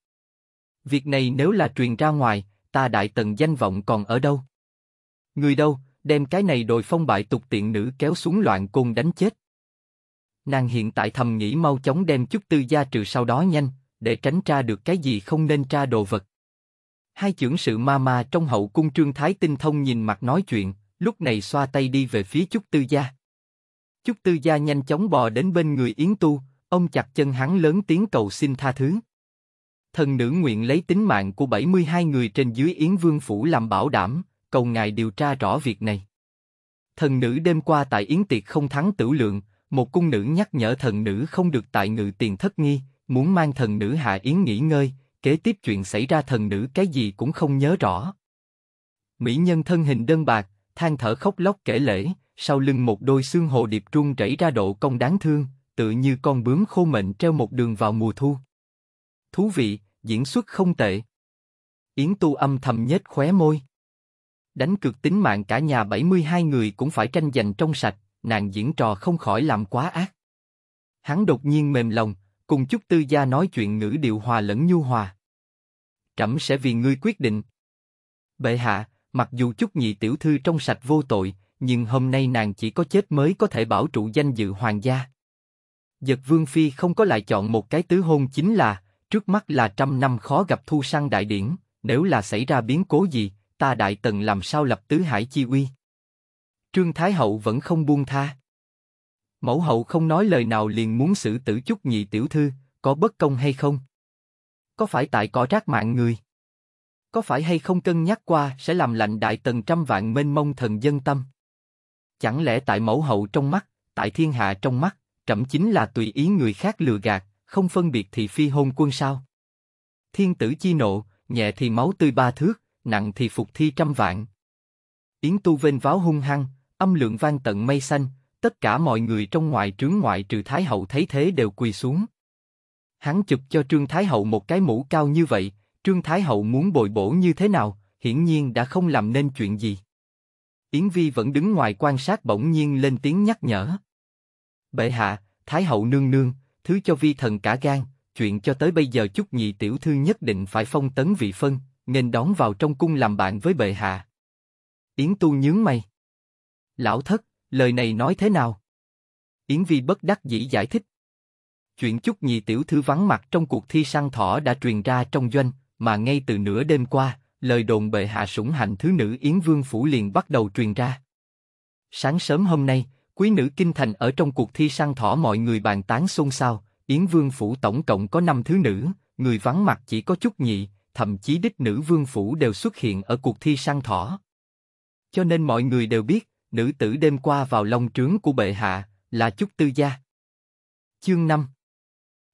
Việc này nếu là truyền ra ngoài, ta đại tần danh vọng còn ở đâu? Người đâu, đem cái này đồi phong bại tục tiện nữ kéo xuống loạn côn đánh chết. Nàng hiện tại thầm nghĩ mau chóng đem chút tư gia trừ sau đó nhanh, để tránh tra được cái gì không nên tra đồ vật. Hai trưởng sự ma ma trong hậu cung trương thái tinh thông nhìn mặt nói chuyện, lúc này xoa tay đi về phía chúc tư gia. Chúc tư gia nhanh chóng bò đến bên người Yến Tu, ông chặt chân hắn lớn tiếng cầu xin tha thứ. Thần nữ nguyện lấy tính mạng của 72 người trên dưới Yến Vương Phủ làm bảo đảm, cầu ngài điều tra rõ việc này. Thần nữ đêm qua tại Yến Tiệc không thắng tử lượng, một cung nữ nhắc nhở thần nữ không được tại ngự tiền thất nghi, muốn mang thần nữ hạ Yến nghỉ ngơi, kế tiếp chuyện xảy ra thần nữ cái gì cũng không nhớ rõ. Mỹ nhân thân hình đơn bạc, than thở khóc lóc kể lễ, sau lưng một đôi xương hồ điệp trung chảy ra độ công đáng thương, tự như con bướm khô mệnh treo một đường vào mùa thu. Thú vị, diễn xuất không tệ. Yến Tu âm thầm nhếch khóe môi. Đánh cược tính mạng cả nhà 72 người cũng phải tranh giành trong sạch, nàng diễn trò không khỏi làm quá ác. Hắn đột nhiên mềm lòng, cùng chút tư gia nói chuyện ngữ điệu hòa lẫn nhu hòa. Trẫm sẽ vì ngươi quyết định. Bệ hạ, mặc dù chút nhị tiểu thư trong sạch vô tội, nhưng hôm nay nàng chỉ có chết mới có thể bảo trụ danh dự hoàng gia. Giật vương phi không có lại chọn một cái tứ hôn chính là, trước mắt là trăm năm khó gặp thu sang đại điển, nếu là xảy ra biến cố gì, ta đại tần làm sao lập tứ hải chi uy. Trương Thái Hậu vẫn không buông tha. Mẫu hậu không nói lời nào liền muốn xử tử chút nhị tiểu thư, có bất công hay không? Có phải tại có rác mạng người? Có phải hay không cân nhắc qua sẽ làm lạnh đại tần trăm vạn mênh mông thần dân tâm? Chẳng lẽ tại mẫu hậu trong mắt, tại thiên hạ trong mắt, trẫm chính là tùy ý người khác lừa gạt, không phân biệt thì phi hôn quân sao? Thiên tử chi nộ, nhẹ thì máu tươi ba thước, nặng thì phục thi trăm vạn. Yến tu vên váo hung hăng, âm lượng vang tận mây xanh, tất cả mọi người trong ngoài trướng ngoại trừ Thái Hậu thấy thế đều quỳ xuống. Hắn chụp cho Trương Thái Hậu một cái mũ cao như vậy, Trương Thái Hậu muốn bồi bổ như thế nào, hiển nhiên đã không làm nên chuyện gì. Yến Vi vẫn đứng ngoài quan sát bỗng nhiên lên tiếng nhắc nhở. Bệ hạ, Thái Hậu nương nương, thứ cho vi thần cả gan, chuyện cho tới bây giờ chúc nhị tiểu thư nhất định phải phong tấn vị phân, nên đón vào trong cung làm bạn với bệ hạ. Yến Tu nhướng mày. Lão thất, Lời này nói thế nào? Yến Vi bất đắc dĩ giải thích. Chuyện chút nhị tiểu thư vắng mặt trong cuộc thi săn thỏ đã truyền ra trong doanh, mà ngay từ nửa đêm qua, lời đồn bệ hạ sủng hạnh thứ nữ Yến Vương Phủ liền bắt đầu truyền ra. Sáng sớm hôm nay, quý nữ kinh thành ở trong cuộc thi săn thỏ mọi người bàn tán xôn xao, Yến Vương Phủ tổng cộng có 5 thứ nữ, người vắng mặt chỉ có chút nhị, thậm chí đích nữ Vương Phủ đều xuất hiện ở cuộc thi săn thỏ. Cho nên mọi người đều biết, nữ tử đêm qua vào long trướng của bệ hạ là chúc tư gia. Chương 5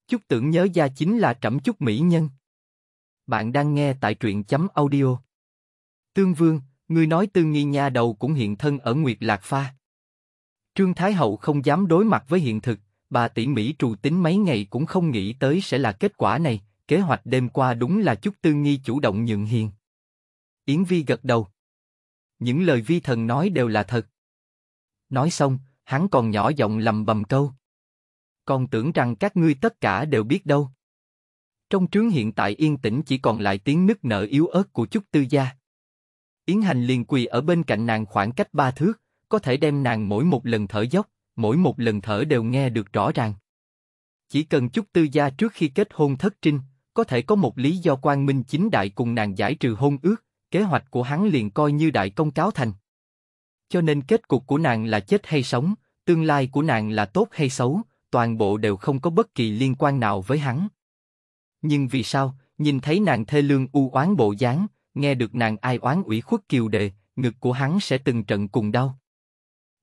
Chúc tưởng nhớ gia chính là trẫm chúc mỹ nhân. Bạn đang nghe tại truyện chấm audio. Tương Vương, người nói Tư Nghi Nha đầu cũng hiện thân ở Nguyệt Lạc Pha. Trương Thái Hậu không dám đối mặt với hiện thực, bà tỷ mỹ trù tính mấy ngày cũng không nghĩ tới sẽ là kết quả này, kế hoạch đêm qua đúng là chúc Tư Nghi chủ động nhượng hiền. Yến Vi gật đầu, những lời vi thần nói đều là thật. Nói xong, hắn còn nhỏ giọng lầm bầm câu. Còn tưởng rằng các ngươi tất cả đều biết đâu. Trong trướng hiện tại yên tĩnh chỉ còn lại tiếng nức nở yếu ớt của chút Tư Gia. Yến Hành liền quỳ ở bên cạnh nàng khoảng cách ba thước, có thể đem nàng mỗi một lần thở dốc, mỗi một lần thở đều nghe được rõ ràng. Chỉ cần chút Tư Gia trước khi kết hôn thất trinh, có thể có một lý do quan minh chính đại cùng nàng giải trừ hôn ước, kế hoạch của hắn liền coi như đại công cáo thành. Cho nên kết cục của nàng là chết hay sống, tương lai của nàng là tốt hay xấu, toàn bộ đều không có bất kỳ liên quan nào với hắn. Nhưng vì sao, nhìn thấy nàng thê lương u oán bộ dáng, nghe được nàng ai oán ủy khuất kiều đệ, ngực của hắn sẽ từng trận cùng đau.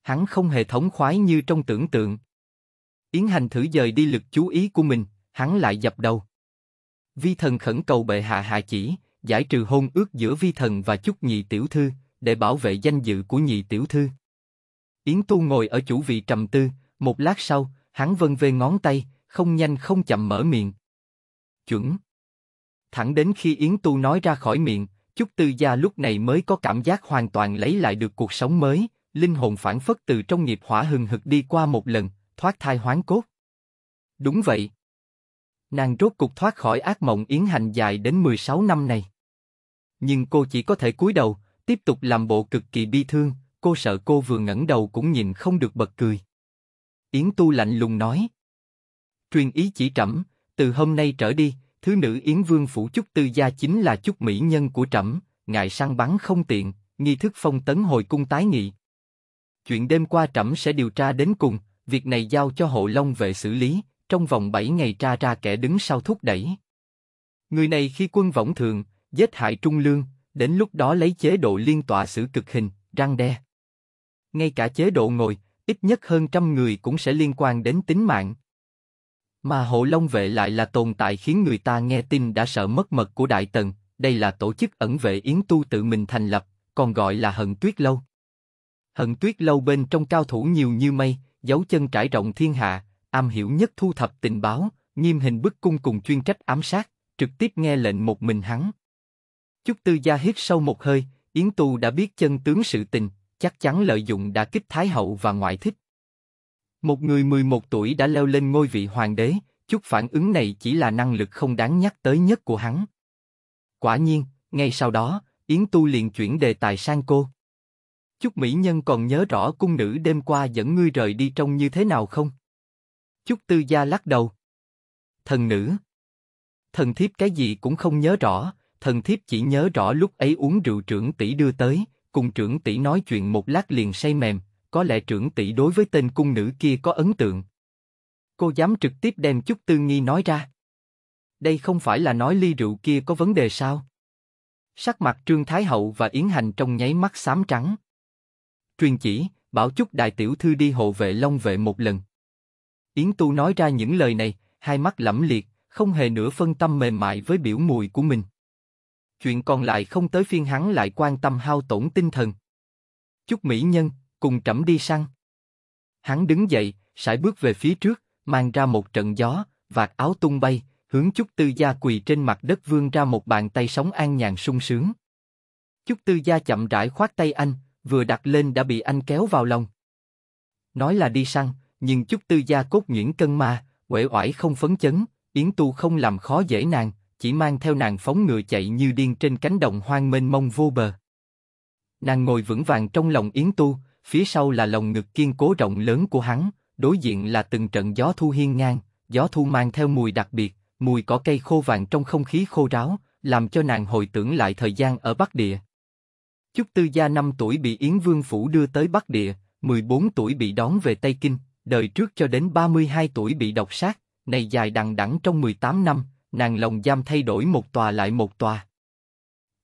Hắn không hề thống khoái như trong tưởng tượng. Yến Hành thử dời đi lực chú ý của mình, hắn lại dập đầu. Vi thần khẩn cầu bệ hạ hạ chỉ, giải trừ hôn ước giữa vi thần và chúc nhị tiểu thư, để bảo vệ danh dự của nhị tiểu thư. Yến Tu ngồi ở chủ vị trầm tư, một lát sau, hắn vân về ngón tay, không nhanh không chậm mở miệng. Chuẩn. Thẳng đến khi Yến Tu nói ra khỏi miệng, Chúc Tư Gia lúc này mới có cảm giác hoàn toàn lấy lại được cuộc sống mới, linh hồn phản phất từ trong nghiệp hỏa hừng hực đi qua một lần, thoát thai hoán cốt. Đúng vậy. Nàng rốt cục thoát khỏi ác mộng yến hành dài đến 16 năm này. Nhưng cô chỉ có thể cúi đầu, tiếp tục làm bộ cực kỳ bi thương, cô sợ cô vừa ngẩng đầu cũng nhìn không được bật cười. Yến Tu lạnh lùng nói. Truyền ý chỉ trẫm, từ hôm nay trở đi, thứ nữ Yến Vương phủ chúc tư gia chính là chúc mỹ nhân của trẫm, ngại săn bắn không tiện, nghi thức phong tấn hồi cung tái nghị. Chuyện đêm qua trẫm sẽ điều tra đến cùng, việc này giao cho hộ long vệ xử lý, trong vòng 7 ngày tra ra kẻ đứng sau thúc đẩy. Người này khi quân võng thường, giết hại trung lương, đến lúc đó lấy chế độ liên tòa xử cực hình, răng đe. Ngay cả chế độ ngồi, ít nhất hơn trăm người cũng sẽ liên quan đến tính mạng. Mà hộ long vệ lại là tồn tại khiến người ta nghe tin đã sợ mất mật của Đại Tần, đây là tổ chức ẩn vệ Yến Tu tự mình thành lập, còn gọi là hận tuyết lâu. Hận tuyết lâu bên trong cao thủ nhiều như mây, dấu chân trải rộng thiên hạ, am hiểu nhất thu thập tình báo, nghiêm hình bức cung cùng chuyên trách ám sát, trực tiếp nghe lệnh một mình hắn. Chúc Tư Gia hít sâu một hơi, Yến Tu đã biết chân tướng sự tình, chắc chắn lợi dụng đã kích Thái Hậu và ngoại thích. Một người 11 tuổi đã leo lên ngôi vị hoàng đế, chút phản ứng này chỉ là năng lực không đáng nhắc tới nhất của hắn. Quả nhiên, ngay sau đó, Yến Tu liền chuyển đề tài sang cô. Chúc Mỹ Nhân còn nhớ rõ cung nữ đêm qua dẫn ngươi rời đi trông như thế nào không? Chúc Tư Gia lắc đầu. Thần nữ. Thần thiếp cái gì cũng không nhớ rõ, thần thiếp chỉ nhớ rõ lúc ấy uống rượu trưởng tỷ đưa tới, cùng trưởng tỷ nói chuyện một lát liền say mềm, có lẽ trưởng tỷ đối với tên cung nữ kia có ấn tượng. Cô dám trực tiếp đem chút Tư Nghi nói ra. Đây không phải là nói ly rượu kia có vấn đề sao? Sắc mặt Trương Thái Hậu và Yến Hành trong nháy mắt xám trắng. Truyền chỉ, bảo Chúc Đại Tiểu Thư đi hộ vệ Long Vệ một lần. Yến Tu nói ra những lời này, hai mắt lẫm liệt, không hề nửa phân tâm mềm mại với biểu mùi của mình. Chuyện còn lại không tới phiên hắn lại quan tâm hao tổn tinh thần. Chúc mỹ nhân, cùng trẫm đi săn. Hắn đứng dậy, sải bước về phía trước, mang ra một trận gió, vạt áo tung bay, hướng chúc tư gia quỳ trên mặt đất vươn ra một bàn tay sống an nhàn sung sướng. Chúc tư gia chậm rãi khoát tay anh, vừa đặt lên đã bị anh kéo vào lòng. Nói là đi săn, nhưng chút tư gia cốt nhuyễn cân ma, uể oải không phấn chấn, Yến Tu không làm khó dễ nàng, chỉ mang theo nàng phóng ngựa chạy như điên trên cánh đồng hoang mênh mông vô bờ. Nàng ngồi vững vàng trong lòng Yến Tu, phía sau là lòng ngực kiên cố rộng lớn của hắn, đối diện là từng trận gió thu hiên ngang, gió thu mang theo mùi đặc biệt, mùi cỏ cây khô vàng trong không khí khô ráo, làm cho nàng hồi tưởng lại thời gian ở Bắc Địa. Chúc Tư Gia năm tuổi bị Yến Vương Phủ đưa tới Bắc Địa, 14 tuổi bị đón về Tây Kinh, đời trước cho đến 32 tuổi bị độc sát, này dài đằng đẵng trong 18 năm, nàng lòng giam thay đổi một tòa lại một tòa.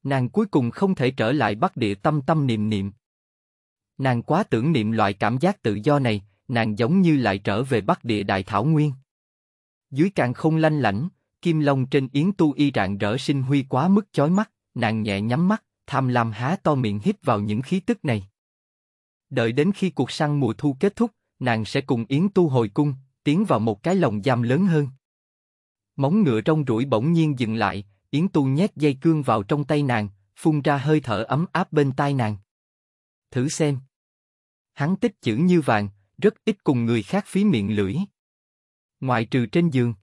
Nàng cuối cùng không thể trở lại Bắc Địa tâm tâm niệm niệm. Nàng quá tưởng niệm loại cảm giác tự do này, nàng giống như lại trở về Bắc Địa Đại Thảo Nguyên. Dưới càng không lanh lảnh, kim long trên yến tu y rạng rỡ sinh huy quá mức chói mắt, nàng nhẹ nhắm mắt, tham lam há to miệng hít vào những khí tức này. Đợi đến khi cuộc săn mùa thu kết thúc, nàng sẽ cùng Yến Tu hồi cung, tiến vào một cái lồng giam lớn hơn. Móng ngựa trong rủi bỗng nhiên dừng lại, Yến Tu nhét dây cương vào trong tay nàng, phun ra hơi thở ấm áp bên tai nàng. Thử xem. Hắn tích chữ như vàng, rất ít cùng người khác phí miệng lưỡi. Ngoại trừ trên giường.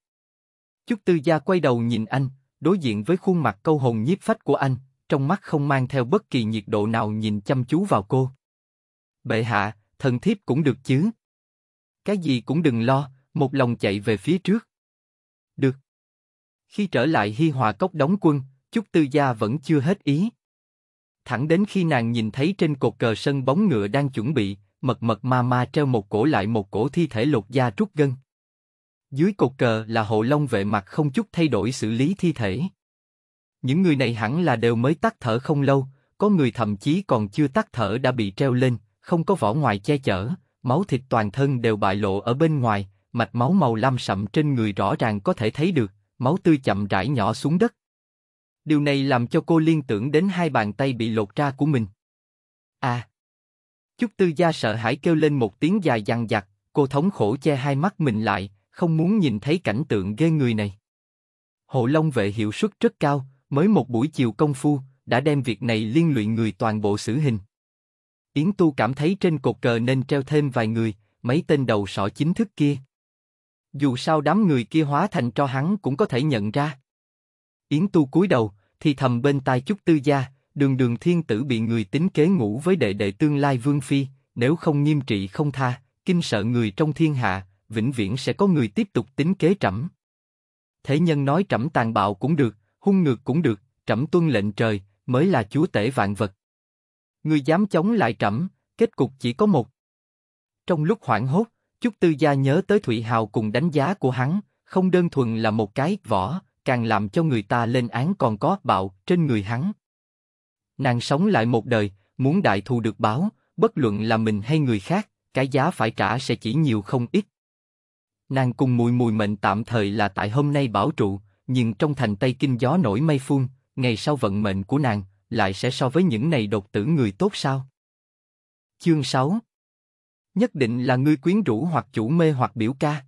Chúc Tư Gia quay đầu nhìn anh, đối diện với khuôn mặt câu hồn nhiếp phách của anh, trong mắt không mang theo bất kỳ nhiệt độ nào nhìn chăm chú vào cô. Bệ hạ, thần thiếp cũng được chứ. Cái gì cũng đừng lo, một lòng chạy về phía trước. Được. Khi trở lại hy Hòa Cốc đóng quân, Chúc Tư Gia vẫn chưa hết ý. Thẳng đến khi nàng nhìn thấy trên cột cờ sân bóng ngựa đang chuẩn bị, mật mật ma ma treo một cổ lại một cổ thi thể lột da trút gân. Dưới cột cờ là hộ long vệ mặt không chút thay đổi xử lý thi thể. Những người này hẳn là đều mới tắt thở không lâu, có người thậm chí còn chưa tắt thở đã bị treo lên, không có vỏ ngoài che chở, máu thịt toàn thân đều bại lộ ở bên ngoài, mạch máu màu lam sậm trên người rõ ràng có thể thấy được, máu tươi chậm rãi nhỏ xuống đất. Điều này làm cho cô liên tưởng đến hai bàn tay bị lột ra của mình. À! Chúc Tư Gia sợ hãi kêu lên một tiếng dài dằn dặt, cô thống khổ che hai mắt mình lại, không muốn nhìn thấy cảnh tượng ghê người này. Hộ Long vệ hiệu suất rất cao, mới một buổi chiều công phu, đã đem việc này liên lụy người toàn bộ xử hình. Yến Tu cảm thấy trên cột cờ nên treo thêm vài người, mấy tên đầu sỏ chính thức kia. Dù sao đám người kia hóa thành cho hắn cũng có thể nhận ra. Yến Tu cúi đầu, thì thầm bên tai chút tư gia, đường đường thiên tử bị người tính kế ngủ với đệ đệ tương lai vương phi, nếu không nghiêm trị không tha, kinh sợ người trong thiên hạ, vĩnh viễn sẽ có người tiếp tục tính kế trẫm. Thế nhân nói trẫm tàn bạo cũng được, hung ngược cũng được, trẫm tuân lệnh trời, mới là chúa tể vạn vật ngươi dám chống lại trẫm, kết cục chỉ có một. Trong lúc hoảng hốt, Chúc Tư Gia nhớ tới Thụy Hào cùng đánh giá của hắn, không đơn thuần là một cái võ, càng làm cho người ta lên án còn có bạo trên người hắn. Nàng sống lại một đời, muốn đại thù được báo, bất luận là mình hay người khác, cái giá phải trả sẽ chỉ nhiều không ít. Nàng cùng mùi mùi mệnh tạm thời là tại hôm nay bảo trụ, nhưng trong thành Tây Kinh gió nổi mây phun, ngày sau vận mệnh của nàng, lại sẽ so với những này độc tử người tốt sao? Chương 6 Nhất định là ngươi quyến rũ hoặc chủ mê hoặc biểu ca.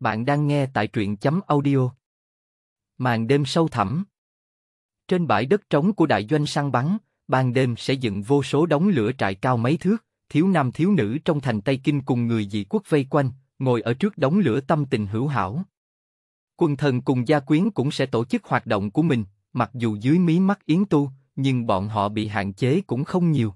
Bạn đang nghe tại truyện chấm audio. Màn đêm sâu thẳm. Trên bãi đất trống của đại doanh săn bắn, ban đêm sẽ dựng vô số đống lửa trại cao mấy thước, thiếu nam thiếu nữ trong thành Tây Kinh cùng người dị quốc vây quanh, ngồi ở trước đống lửa tâm tình hữu hảo. Quân thần cùng gia quyến cũng sẽ tổ chức hoạt động của mình, mặc dù dưới mí mắt yến tu, nhưng bọn họ bị hạn chế cũng không nhiều.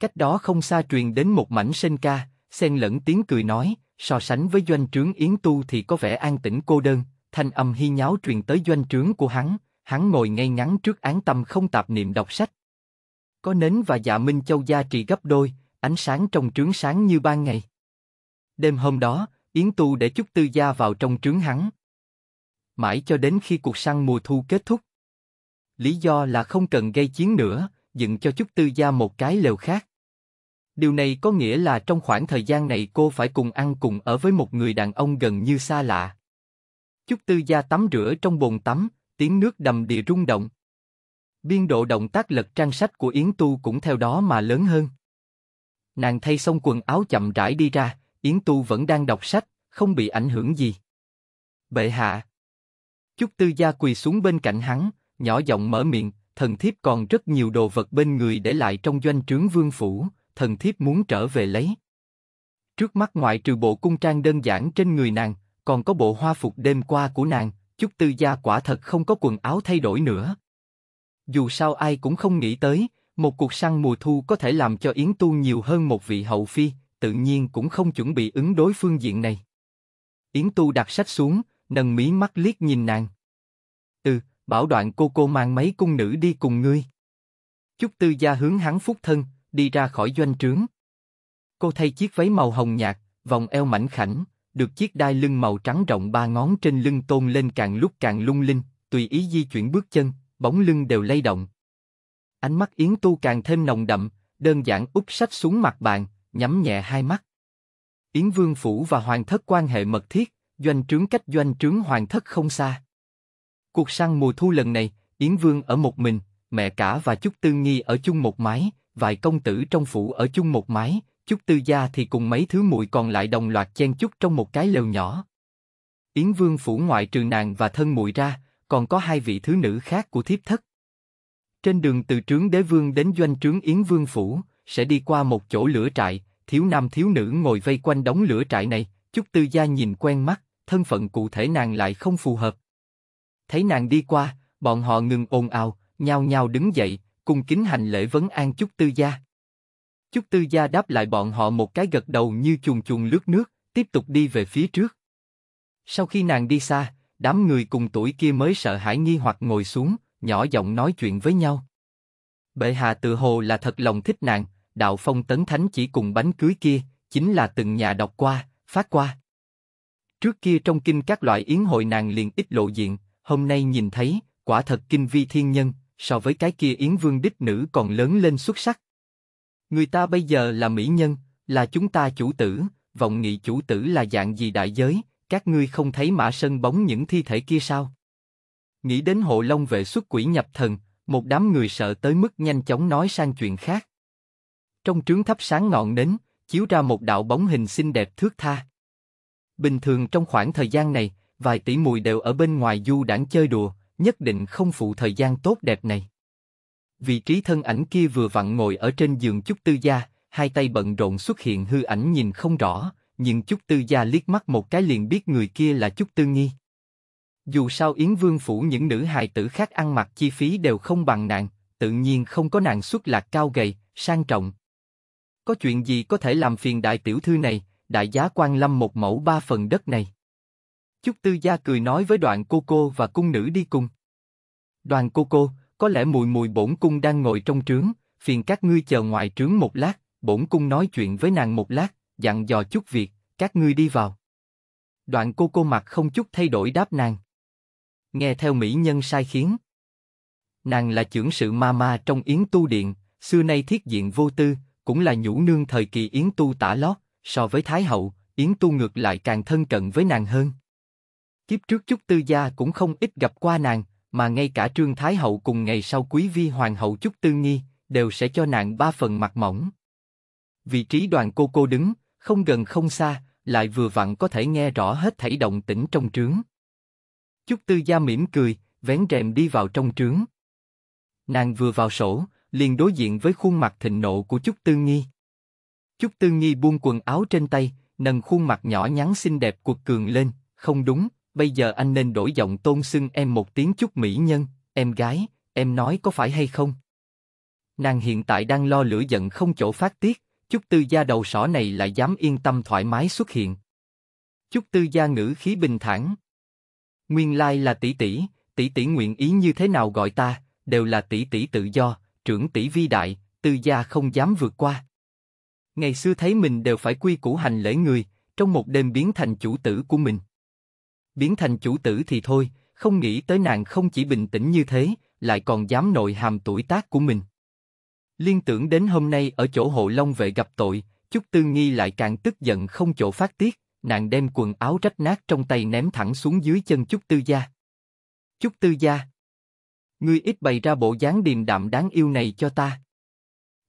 Cách đó không xa truyền đến một mảnh sen ca, xen lẫn tiếng cười nói, so sánh với doanh trướng Yến Tu thì có vẻ an tĩnh cô đơn, thanh âm hy nháo truyền tới doanh trướng của hắn, hắn ngồi ngay ngắn trước án tâm không tạp niệm đọc sách. Có nến và dạ minh châu gia trì gấp đôi, ánh sáng trong trướng sáng như ban ngày. Đêm hôm đó, Yến Tu để chút tư gia vào trong trướng hắn. Mãi cho đến khi cuộc săn mùa thu kết thúc, lý do là không cần gây chiến nữa, dựng cho chút tư gia một cái lều khác. Điều này có nghĩa là trong khoảng thời gian này cô phải cùng ăn cùng ở với một người đàn ông gần như xa lạ. Chúc tư gia tắm rửa trong bồn tắm, tiếng nước đầm đìa rung động. Biên độ động tác lật trang sách của Yến Tu cũng theo đó mà lớn hơn. Nàng thay xong quần áo chậm rãi đi ra, Yến Tu vẫn đang đọc sách, không bị ảnh hưởng gì. Bệ hạ. Chúc tư gia quỳ xuống bên cạnh hắn, nhỏ giọng mở miệng, thần thiếp còn rất nhiều đồ vật bên người để lại trong doanh trướng vương phủ, thần thiếp muốn trở về lấy. Trước mắt ngoại trừ bộ cung trang đơn giản trên người nàng, còn có bộ hoa phục đêm qua của nàng, chút tư gia quả thật không có quần áo thay đổi nữa. Dù sao ai cũng không nghĩ tới, một cuộc săn mùa thu có thể làm cho Yến Tu nhiều hơn một vị hậu phi, tự nhiên cũng không chuẩn bị ứng đối phương diện này. Yến Tu đặt sách xuống, nâng mí mắt liếc nhìn nàng bảo đoạn cô cô mang mấy cung nữ đi cùng ngươi. Chúc Tư Gia hướng hắn phúc thân, đi ra khỏi doanh trướng. Cô thay chiếc váy màu hồng nhạt, vòng eo mảnh khảnh, được chiếc đai lưng màu trắng rộng ba ngón trên lưng tôn lên càng lúc càng lung linh, tùy ý di chuyển bước chân, bóng lưng đều lay động. Ánh mắt Yến Tu càng thêm nồng đậm, đơn giản úp sách xuống mặt bàn, nhắm nhẹ hai mắt. Yến Vương Phủ và Hoàng Thất quan hệ mật thiết, doanh trướng cách doanh trướng Hoàng Thất không xa. Cuộc săn mùa thu lần này, Yến Vương ở một mình, mẹ cả và Chúc Tư Nghi ở chung một mái, vài công tử trong phủ ở chung một mái, Chúc Tư Gia thì cùng mấy thứ muội còn lại đồng loạt chen chúc trong một cái lều nhỏ. Yến Vương phủ ngoại trừ nàng và thân muội ra, còn có hai vị thứ nữ khác của thiếp thất. Trên đường từ trướng đế vương đến doanh trướng Yến Vương phủ, sẽ đi qua một chỗ lửa trại, thiếu nam thiếu nữ ngồi vây quanh đống lửa trại này, Chúc Tư Gia nhìn quen mắt, thân phận cụ thể nàng lại không phù hợp, Thấy nàng đi qua, bọn họ ngừng ồn ào, nhao nhao đứng dậy, cùng kính hành lễ vấn an chúc tư gia. Chúc tư gia đáp lại bọn họ một cái gật đầu như chuồn chuồn lướt nước, tiếp tục đi về phía trước. Sau khi nàng đi xa, đám người cùng tuổi kia mới sợ hãi nghi hoặc ngồi xuống, nhỏ giọng nói chuyện với nhau. Bệ hạ tự hồ là thật lòng thích nàng, đạo phong tấn thánh chỉ cùng bánh cưới kia, chính là từng nhà đọc qua, phát qua. Trước kia trong kinh các loại yến hội nàng liền ít lộ diện, hôm nay nhìn thấy, quả thật kinh vi thiên nhân, so với cái kia Yến Vương đích nữ còn lớn lên xuất sắc. Người ta bây giờ là mỹ nhân, là chúng ta chủ tử, vọng nghị chủ tử là dạng gì đại giới, các ngươi không thấy mã sân bóng những thi thể kia sao? Nghĩ đến hộ long vệ xuất quỷ nhập thần, một đám người sợ tới mức nhanh chóng nói sang chuyện khác. Trong trướng thắp sáng ngọn nến, chiếu ra một đạo bóng hình xinh đẹp thước tha. Bình thường trong khoảng thời gian này, vài tỷ mùi đều ở bên ngoài du đảng chơi đùa, nhất định không phụ thời gian tốt đẹp này. Vị trí thân ảnh kia vừa vặn ngồi ở trên giường Chúc Tư Gia, hai tay bận rộn xuất hiện hư ảnh nhìn không rõ, nhưng Chúc Tư Gia liếc mắt một cái liền biết người kia là Chúc Tư Nghi. Dù sao Yến Vương Phủ những nữ hài tử khác ăn mặc chi phí đều không bằng nàng, tự nhiên không có nàng xuất lạc cao gầy, sang trọng. Có chuyện gì có thể làm phiền đại tiểu thư này, đại giá quan lâm một mẫu ba phần đất này. Chúc Tư Gia cười nói với đoạn cô cô và cung nữ đi cùng. Đoàn cô cô, có lẽ mùi mùi bổn cung đang ngồi trong trướng, phiền các ngươi chờ ngoài trướng một lát, bổn cung nói chuyện với nàng một lát, dặn dò chút việc, các ngươi đi vào. Đoạn cô cô mặt không chút thay đổi đáp nàng. Nghe theo mỹ nhân sai khiến. Nàng là trưởng sự ma ma trong yến tu điện, xưa nay thiết diện vô tư, cũng là nhũ nương thời kỳ yến tu tả lót, so với thái hậu, yến tu ngược lại càng thân cận với nàng hơn. Kiếp trước Chúc Tư Gia cũng không ít gặp qua nàng, mà ngay cả Trương Thái Hậu cùng ngày sau Quý Vi Hoàng Hậu Chúc Tư Nghi đều sẽ cho nàng ba phần mặt mỏng. Vị trí đoàn cô cô đứng, không gần không xa, lại vừa vặn có thể nghe rõ hết thảy động tĩnh trong trướng. Chúc Tư Gia mỉm cười, vén rèm đi vào trong trướng. Nàng vừa vào sổ, liền đối diện với khuôn mặt thịnh nộ của Chúc Tư Nghi. Chúc Tư Nghi buông quần áo trên tay, nâng khuôn mặt nhỏ nhắn xinh đẹp cuột cường lên, không đúng, bây giờ anh nên đổi giọng tôn xưng em một tiếng chút mỹ nhân, em gái, em nói có phải hay không? Nàng hiện tại đang lo lửa giận không chỗ phát tiết, chút tư gia đầu sỏ này lại dám yên tâm thoải mái xuất hiện. Chút tư gia ngữ khí bình thản. Nguyên lai like là tỷ tỷ, tỷ tỷ nguyện ý như thế nào gọi ta, đều là tỷ tỷ tự do, trưởng tỷ vi đại, tư gia không dám vượt qua. Ngày xưa thấy mình đều phải quy củ hành lễ người, trong một đêm biến thành chủ tử của mình biến thành chủ tử thì thôi, không nghĩ tới nàng không chỉ bình tĩnh như thế, lại còn dám nội hàm tuổi tác của mình. Liên tưởng đến hôm nay ở chỗ hộ long vệ gặp tội, chút Tư Nghi lại càng tức giận không chỗ phát tiết, nàng đem quần áo rách nát trong tay ném thẳng xuống dưới chân chút Tư Gia. chút Tư Gia, ngươi ít bày ra bộ dáng điềm đạm đáng yêu này cho ta.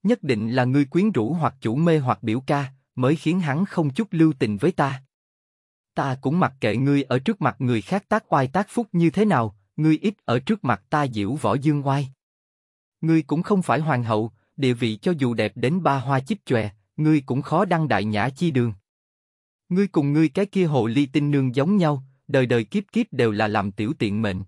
Nhất định là ngươi quyến rũ hoặc chủ mê hoặc biểu ca, mới khiến hắn không chút lưu tình với ta. Ta cũng mặc kệ ngươi ở trước mặt người khác tác oai tác phúc như thế nào, ngươi ít ở trước mặt ta diễu võ dương oai. Ngươi cũng không phải hoàng hậu, địa vị cho dù đẹp đến ba hoa chích chòe, ngươi cũng khó đăng đại nhã chi đường. Ngươi cùng ngươi cái kia hồ ly tinh nương giống nhau, đời đời kiếp kiếp đều là làm tiểu tiện mệnh.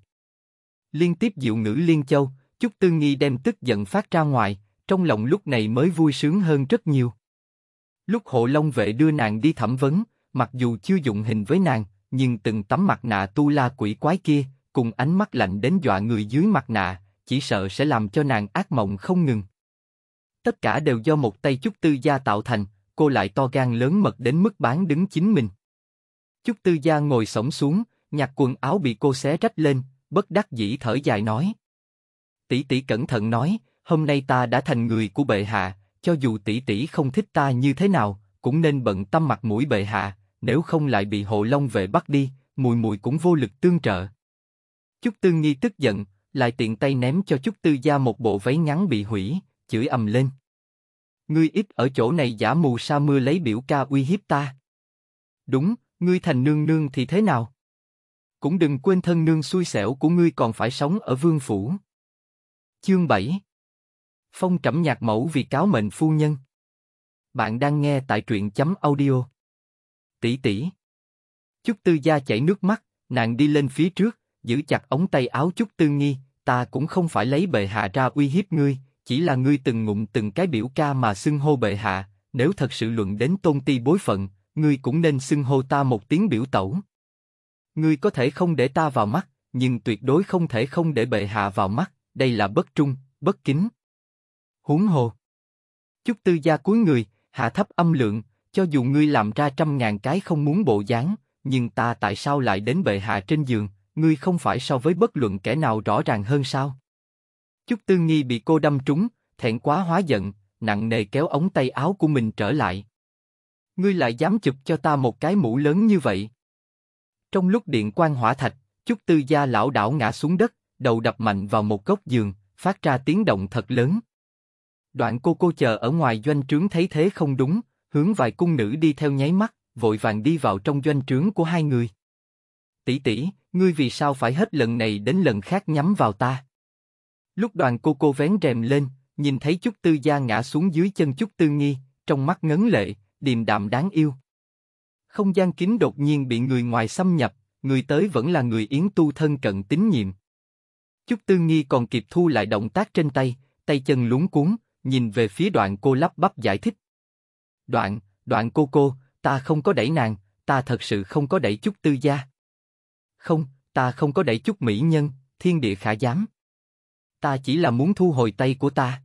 Liên tiếp diệu ngữ liên châu, chúc tư nghi đem tức giận phát ra ngoài, trong lòng lúc này mới vui sướng hơn rất nhiều. Lúc hộ long vệ đưa nàng đi thẩm vấn, mặc dù chưa dụng hình với nàng, nhưng từng tấm mặt nạ tu la quỷ quái kia, cùng ánh mắt lạnh đến dọa người dưới mặt nạ, chỉ sợ sẽ làm cho nàng ác mộng không ngừng. Tất cả đều do một tay Chúc Tư Gia tạo thành, cô lại to gan lớn mật đến mức bán đứng chính mình. Chúc Tư Gia ngồi sổng xuống, nhặt quần áo bị cô xé rách lên, bất đắc dĩ thở dài nói. Tỷ tỷ cẩn thận nói, hôm nay ta đã thành người của bệ hạ, cho dù tỷ tỷ không thích ta như thế nào, cũng nên bận tâm mặt mũi bệ hạ, nếu không lại bị hộ long vệ bắt đi, mùi mùi cũng vô lực tương trợ. Chúc Tư Nghi tức giận, lại tiện tay ném cho Chúc Tư Gia một bộ váy ngắn bị hủy, chửi ầm lên. Ngươi ít ở chỗ này giả mù sa mưa lấy biểu ca uy hiếp ta. Đúng, ngươi thành nương nương thì thế nào? Cũng đừng quên thân nương xui xẻo của ngươi còn phải sống ở vương phủ. Chương 7 Phong trẫm nhạc mẫu vì cáo mệnh phu nhân. Bạn đang nghe tại truyện chấm audio tỷ tỷ. Chúc Tư Gia chảy nước mắt, nàng đi lên phía trước, giữ chặt ống tay áo Chúc Tư Nghi, ta cũng không phải lấy bệ hạ ra uy hiếp ngươi, chỉ là ngươi từng ngụm từng cái biểu ca mà xưng hô bệ hạ, nếu thật sự luận đến tôn ti bối phận, ngươi cũng nên xưng hô ta một tiếng biểu tẩu. Ngươi có thể không để ta vào mắt, nhưng tuyệt đối không thể không để bệ hạ vào mắt, đây là bất trung, bất kính. Huống hồ. Chúc Tư Gia cúi người, hạ thấp âm lượng, cho dù ngươi làm ra trăm ngàn cái không muốn bộ dáng, nhưng ta tại sao lại đến bệ hạ trên giường, ngươi không phải so với bất luận kẻ nào rõ ràng hơn sao? Chúc Tư Nghi bị cô đâm trúng, thẹn quá hóa giận, nặng nề kéo ống tay áo của mình trở lại. Ngươi lại dám chụp cho ta một cái mũ lớn như vậy. Trong lúc điện quan hỏa thạch, Chúc Tư Gia lão đảo ngã xuống đất, đầu đập mạnh vào một góc giường, phát ra tiếng động thật lớn. Đoạn cô cô chờ ở ngoài doanh trướng thấy thế không đúng, hướng vài cung nữ đi theo nháy mắt, vội vàng đi vào trong doanh trướng của hai người. Tỷ tỷ, ngươi vì sao phải hết lần này đến lần khác nhắm vào ta? Lúc đoàn cô cô vén rèm lên, nhìn thấy chút tư gia ngã xuống dưới chân chút tư nghi, trong mắt ngấn lệ, điềm đạm đáng yêu. Không gian kín đột nhiên bị người ngoài xâm nhập, người tới vẫn là người yến tu thân cận tín nhiệm. chút Tư Nghi còn kịp thu lại động tác trên tay, tay chân lúng cuốn, nhìn về phía đoạn cô lắp bắp giải thích. Đoạn, đoạn cô cô, ta không có đẩy nàng, ta thật sự không có đẩy chút tư gia. Không, ta không có đẩy chút mỹ nhân, thiên địa khả giám. Ta chỉ là muốn thu hồi tay của ta.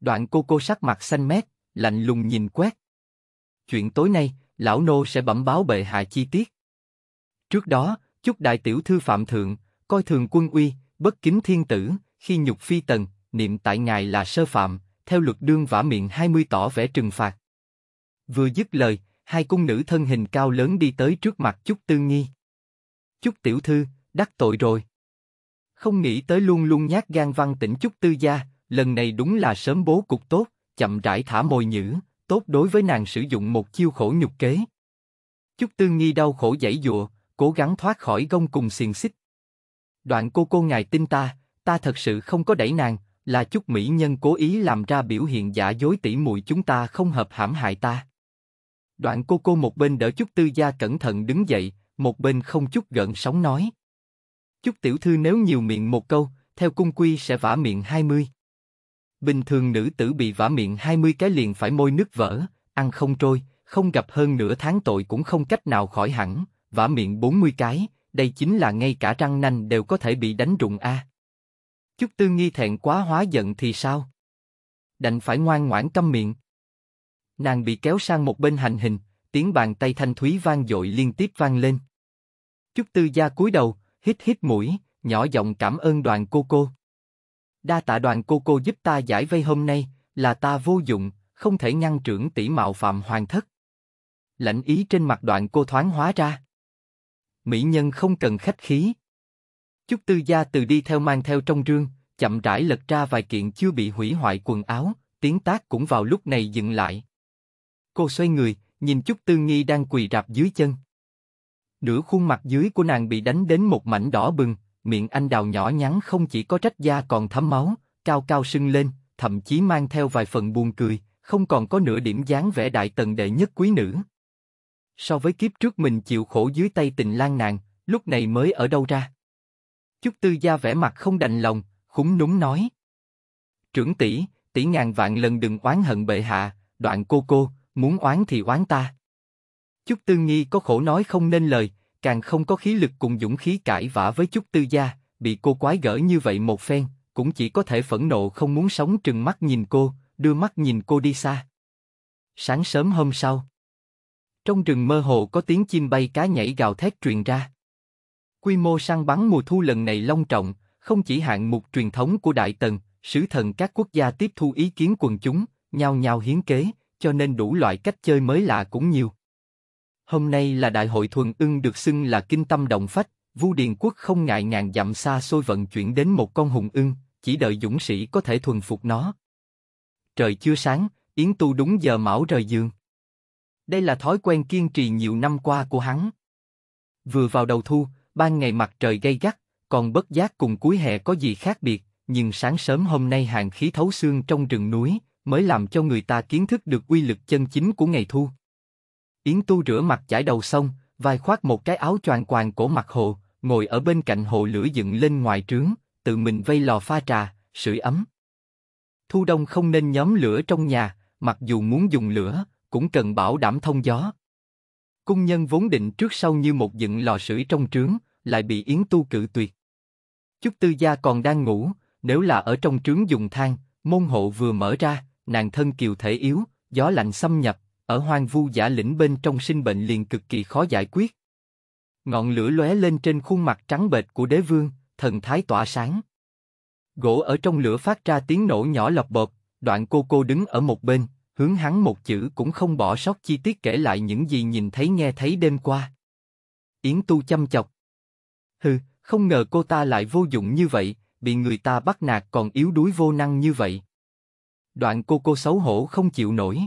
Đoạn cô cô sắc mặt xanh mét, lạnh lùng nhìn quét. Chuyện tối nay, lão nô sẽ bẩm báo bệ hạ chi tiết. Trước đó, chúc đại tiểu thư phạm thượng, coi thường quân uy, bất kính thiên tử, khi nhục phi tần, niệm tại ngài là sơ phạm, theo luật đương vả miệng 20 tỏ vẻ trừng phạt, Vừa dứt lời, hai cung nữ thân hình cao lớn đi tới trước mặt Chúc Tư Nghi. Chúc tiểu thư, đắc tội rồi. Không nghĩ tới luôn luôn nhát gan văn tỉnh Chúc Tư gia, lần này đúng là sớm bố cục tốt, chậm rãi thả mồi nhữ, tốt đối với nàng sử dụng một chiêu khổ nhục kế. Chúc Tư Nghi đau khổ dãy dụa, cố gắng thoát khỏi gông cùng xiềng xích. Đoạn cô cô ngài tin ta, ta thật sự không có đẩy nàng, là Chúc Mỹ Nhân cố ý làm ra biểu hiện giả dối tỉ muội chúng ta không hợp hãm hại ta. Đoạn cô cô một bên đỡ chút tư gia cẩn thận đứng dậy, một bên không chút gợn sóng nói. Chút tiểu thư nếu nhiều miệng một câu, theo cung quy sẽ vả miệng hai mươi. Bình thường nữ tử bị vả miệng hai mươi cái liền phải môi nước vỡ, ăn không trôi, không gặp hơn nửa tháng tội cũng không cách nào khỏi hẳn, vả miệng bốn mươi cái, đây chính là ngay cả răng nanh đều có thể bị đánh rụng a. À. Chút tư nghi thẹn quá hóa giận thì sao? Đành phải ngoan ngoãn câm miệng. Nàng bị kéo sang một bên hành hình, tiếng bàn tay thanh thúy vang dội liên tiếp vang lên. Chúc tư gia cúi đầu, hít hít mũi, nhỏ giọng cảm ơn đoàn cô cô. Đa tạ đoàn cô cô giúp ta giải vây hôm nay, là ta vô dụng, không thể ngăn trưởng tỷ mạo phạm hoàng thất. Lãnh ý trên mặt đoạn cô thoáng hóa ra. Mỹ nhân không cần khách khí. Chúc tư gia từ đi theo mang theo trong rương, chậm rãi lật ra vài kiện chưa bị hủy hoại quần áo, tiếng tác cũng vào lúc này dừng lại. Cô xoay người, nhìn chút Tư Nghi đang quỳ rạp dưới chân. Nửa khuôn mặt dưới của nàng bị đánh đến một mảnh đỏ bừng, miệng anh đào nhỏ nhắn không chỉ có trách da còn thấm máu, cao cao sưng lên, thậm chí mang theo vài phần buồn cười, không còn có nửa điểm dáng vẻ đại tần đệ nhất quý nữ. So với kiếp trước mình chịu khổ dưới tay tình lang nàng, lúc này mới ở đâu ra? chút Tư Gia vẻ mặt không đành lòng, khúng núm nói. Trưởng tỷ, tỷ ngàn vạn lần đừng oán hận bệ hạ, đoạn cô cô, muốn oán thì oán ta. Chúc Tư Nghi có khổ nói không nên lời, càng không có khí lực cùng dũng khí cãi vã với Chúc Tư Gia, bị cô quái gỡ như vậy một phen, cũng chỉ có thể phẫn nộ không muốn sống trừng mắt nhìn cô, đưa mắt nhìn cô đi xa. Sáng sớm hôm sau, trong rừng mơ hồ có tiếng chim bay cá nhảy gào thét truyền ra. Quy mô săn bắn mùa thu lần này long trọng, không chỉ hạng mục truyền thống của Đại Tần, sứ thần các quốc gia tiếp thu ý kiến quần chúng, nhau nhau hiến kế, cho nên đủ loại cách chơi mới lạ cũng nhiều. Hôm nay là đại hội thuần ưng được xưng là kinh tâm động phách, Vu Điền Quốc không ngại ngàn dặm xa xôi vận chuyển đến một con hùng ưng, chỉ đợi dũng sĩ có thể thuần phục nó. Trời chưa sáng, Yến Tu đúng giờ mão rời giường. Đây là thói quen kiên trì nhiều năm qua của hắn. Vừa vào đầu thu, ban ngày mặt trời gay gắt, còn bất giác cùng cuối hè có gì khác biệt, nhưng sáng sớm hôm nay hàng khí thấu xương trong rừng núi, mới làm cho người ta kiến thức được quy lực chân chính của ngày thu. Yến Tu rửa mặt chải đầu xong, vai khoác một cái áo choàng quàng cổ mặt hồ, ngồi ở bên cạnh hồ lửa dựng lên ngoài trướng, tự mình vây lò pha trà, sưởi ấm. Thu đông không nên nhóm lửa trong nhà, mặc dù muốn dùng lửa, cũng cần bảo đảm thông gió. Cung nhân vốn định trước sau như một dựng lò sưởi trong trướng, lại bị Yến Tu cự tuyệt. Chúc Tư Gia còn đang ngủ, nếu là ở trong trướng dùng thang, môn hộ vừa mở ra, nàng thân kiều thể yếu, gió lạnh xâm nhập, ở hoang vu giả lĩnh bên trong sinh bệnh liền cực kỳ khó giải quyết. Ngọn lửa lóe lên trên khuôn mặt trắng bệch của đế vương, thần thái tỏa sáng. Gỗ ở trong lửa phát ra tiếng nổ nhỏ lập bột, đoạn cô cô đứng ở một bên, hướng hắn một chữ cũng không bỏ sót chi tiết kể lại những gì nhìn thấy nghe thấy đêm qua. Yến tu chăm chọc. Hừ, không ngờ cô ta lại vô dụng như vậy, bị người ta bắt nạt còn yếu đuối vô năng như vậy. Đoạn cô cô xấu hổ không chịu nổi.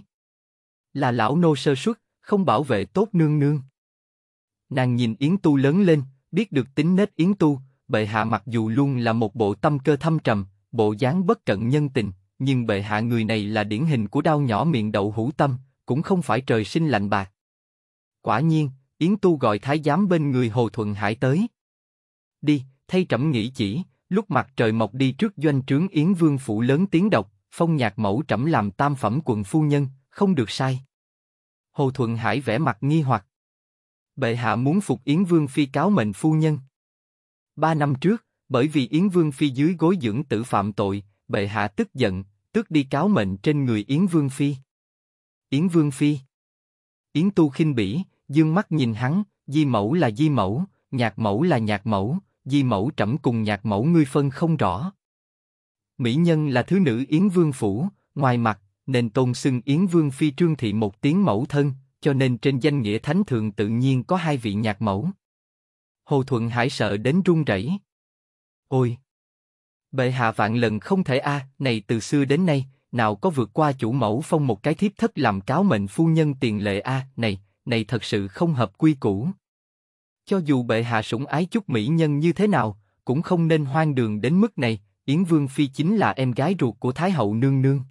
Là lão nô sơ suất, không bảo vệ tốt nương nương. Nàng nhìn Yến Tu lớn lên, biết được tính nết Yến Tu, bệ hạ mặc dù luôn là một bộ tâm cơ thâm trầm, bộ dáng bất cận nhân tình, nhưng bệ hạ người này là điển hình của đau nhỏ miệng đậu hũ tâm, cũng không phải trời sinh lạnh bạc. Quả nhiên, Yến Tu gọi thái giám bên người Hồ Thuận Hải tới. Đi, thay trẫm nghĩ chỉ, lúc mặt trời mọc đi trước doanh trướng Yến Vương phủ lớn tiếng độc phong nhạc mẫu trẫm làm tam phẩm quận phu nhân, không được sai. Hồ Thuận Hải vẽ mặt nghi hoặc. Bệ hạ muốn phục Yến Vương Phi cáo mệnh phu nhân. Ba năm trước, bởi vì Yến Vương Phi dưới gối dưỡng tử phạm tội, bệ hạ tức giận, tức đi cáo mệnh trên người Yến Vương Phi. Yến Vương Phi Yến Tu khinh bỉ, dương mắt nhìn hắn, di mẫu là di mẫu, nhạc mẫu là nhạc mẫu, di mẫu trẫm cùng nhạc mẫu ngươi phân không rõ mỹ nhân là thứ nữ Yến Vương Phủ, ngoài mặt, nên tôn xưng Yến Vương Phi Trương Thị một tiếng mẫu thân, cho nên trên danh nghĩa thánh thường tự nhiên có hai vị nhạc mẫu. Hồ Thuận Hải sợ đến run rẩy. Ôi! Bệ hạ vạn lần không thể a, à, này từ xưa đến nay, nào có vượt qua chủ mẫu phong một cái thiếp thất làm cáo mệnh phu nhân tiền lệ a, à, này, này thật sự không hợp quy củ. Cho dù bệ hạ sủng ái chút mỹ nhân như thế nào, cũng không nên hoang đường đến mức này, Yến Vương Phi chính là em gái ruột của Thái Hậu Nương Nương.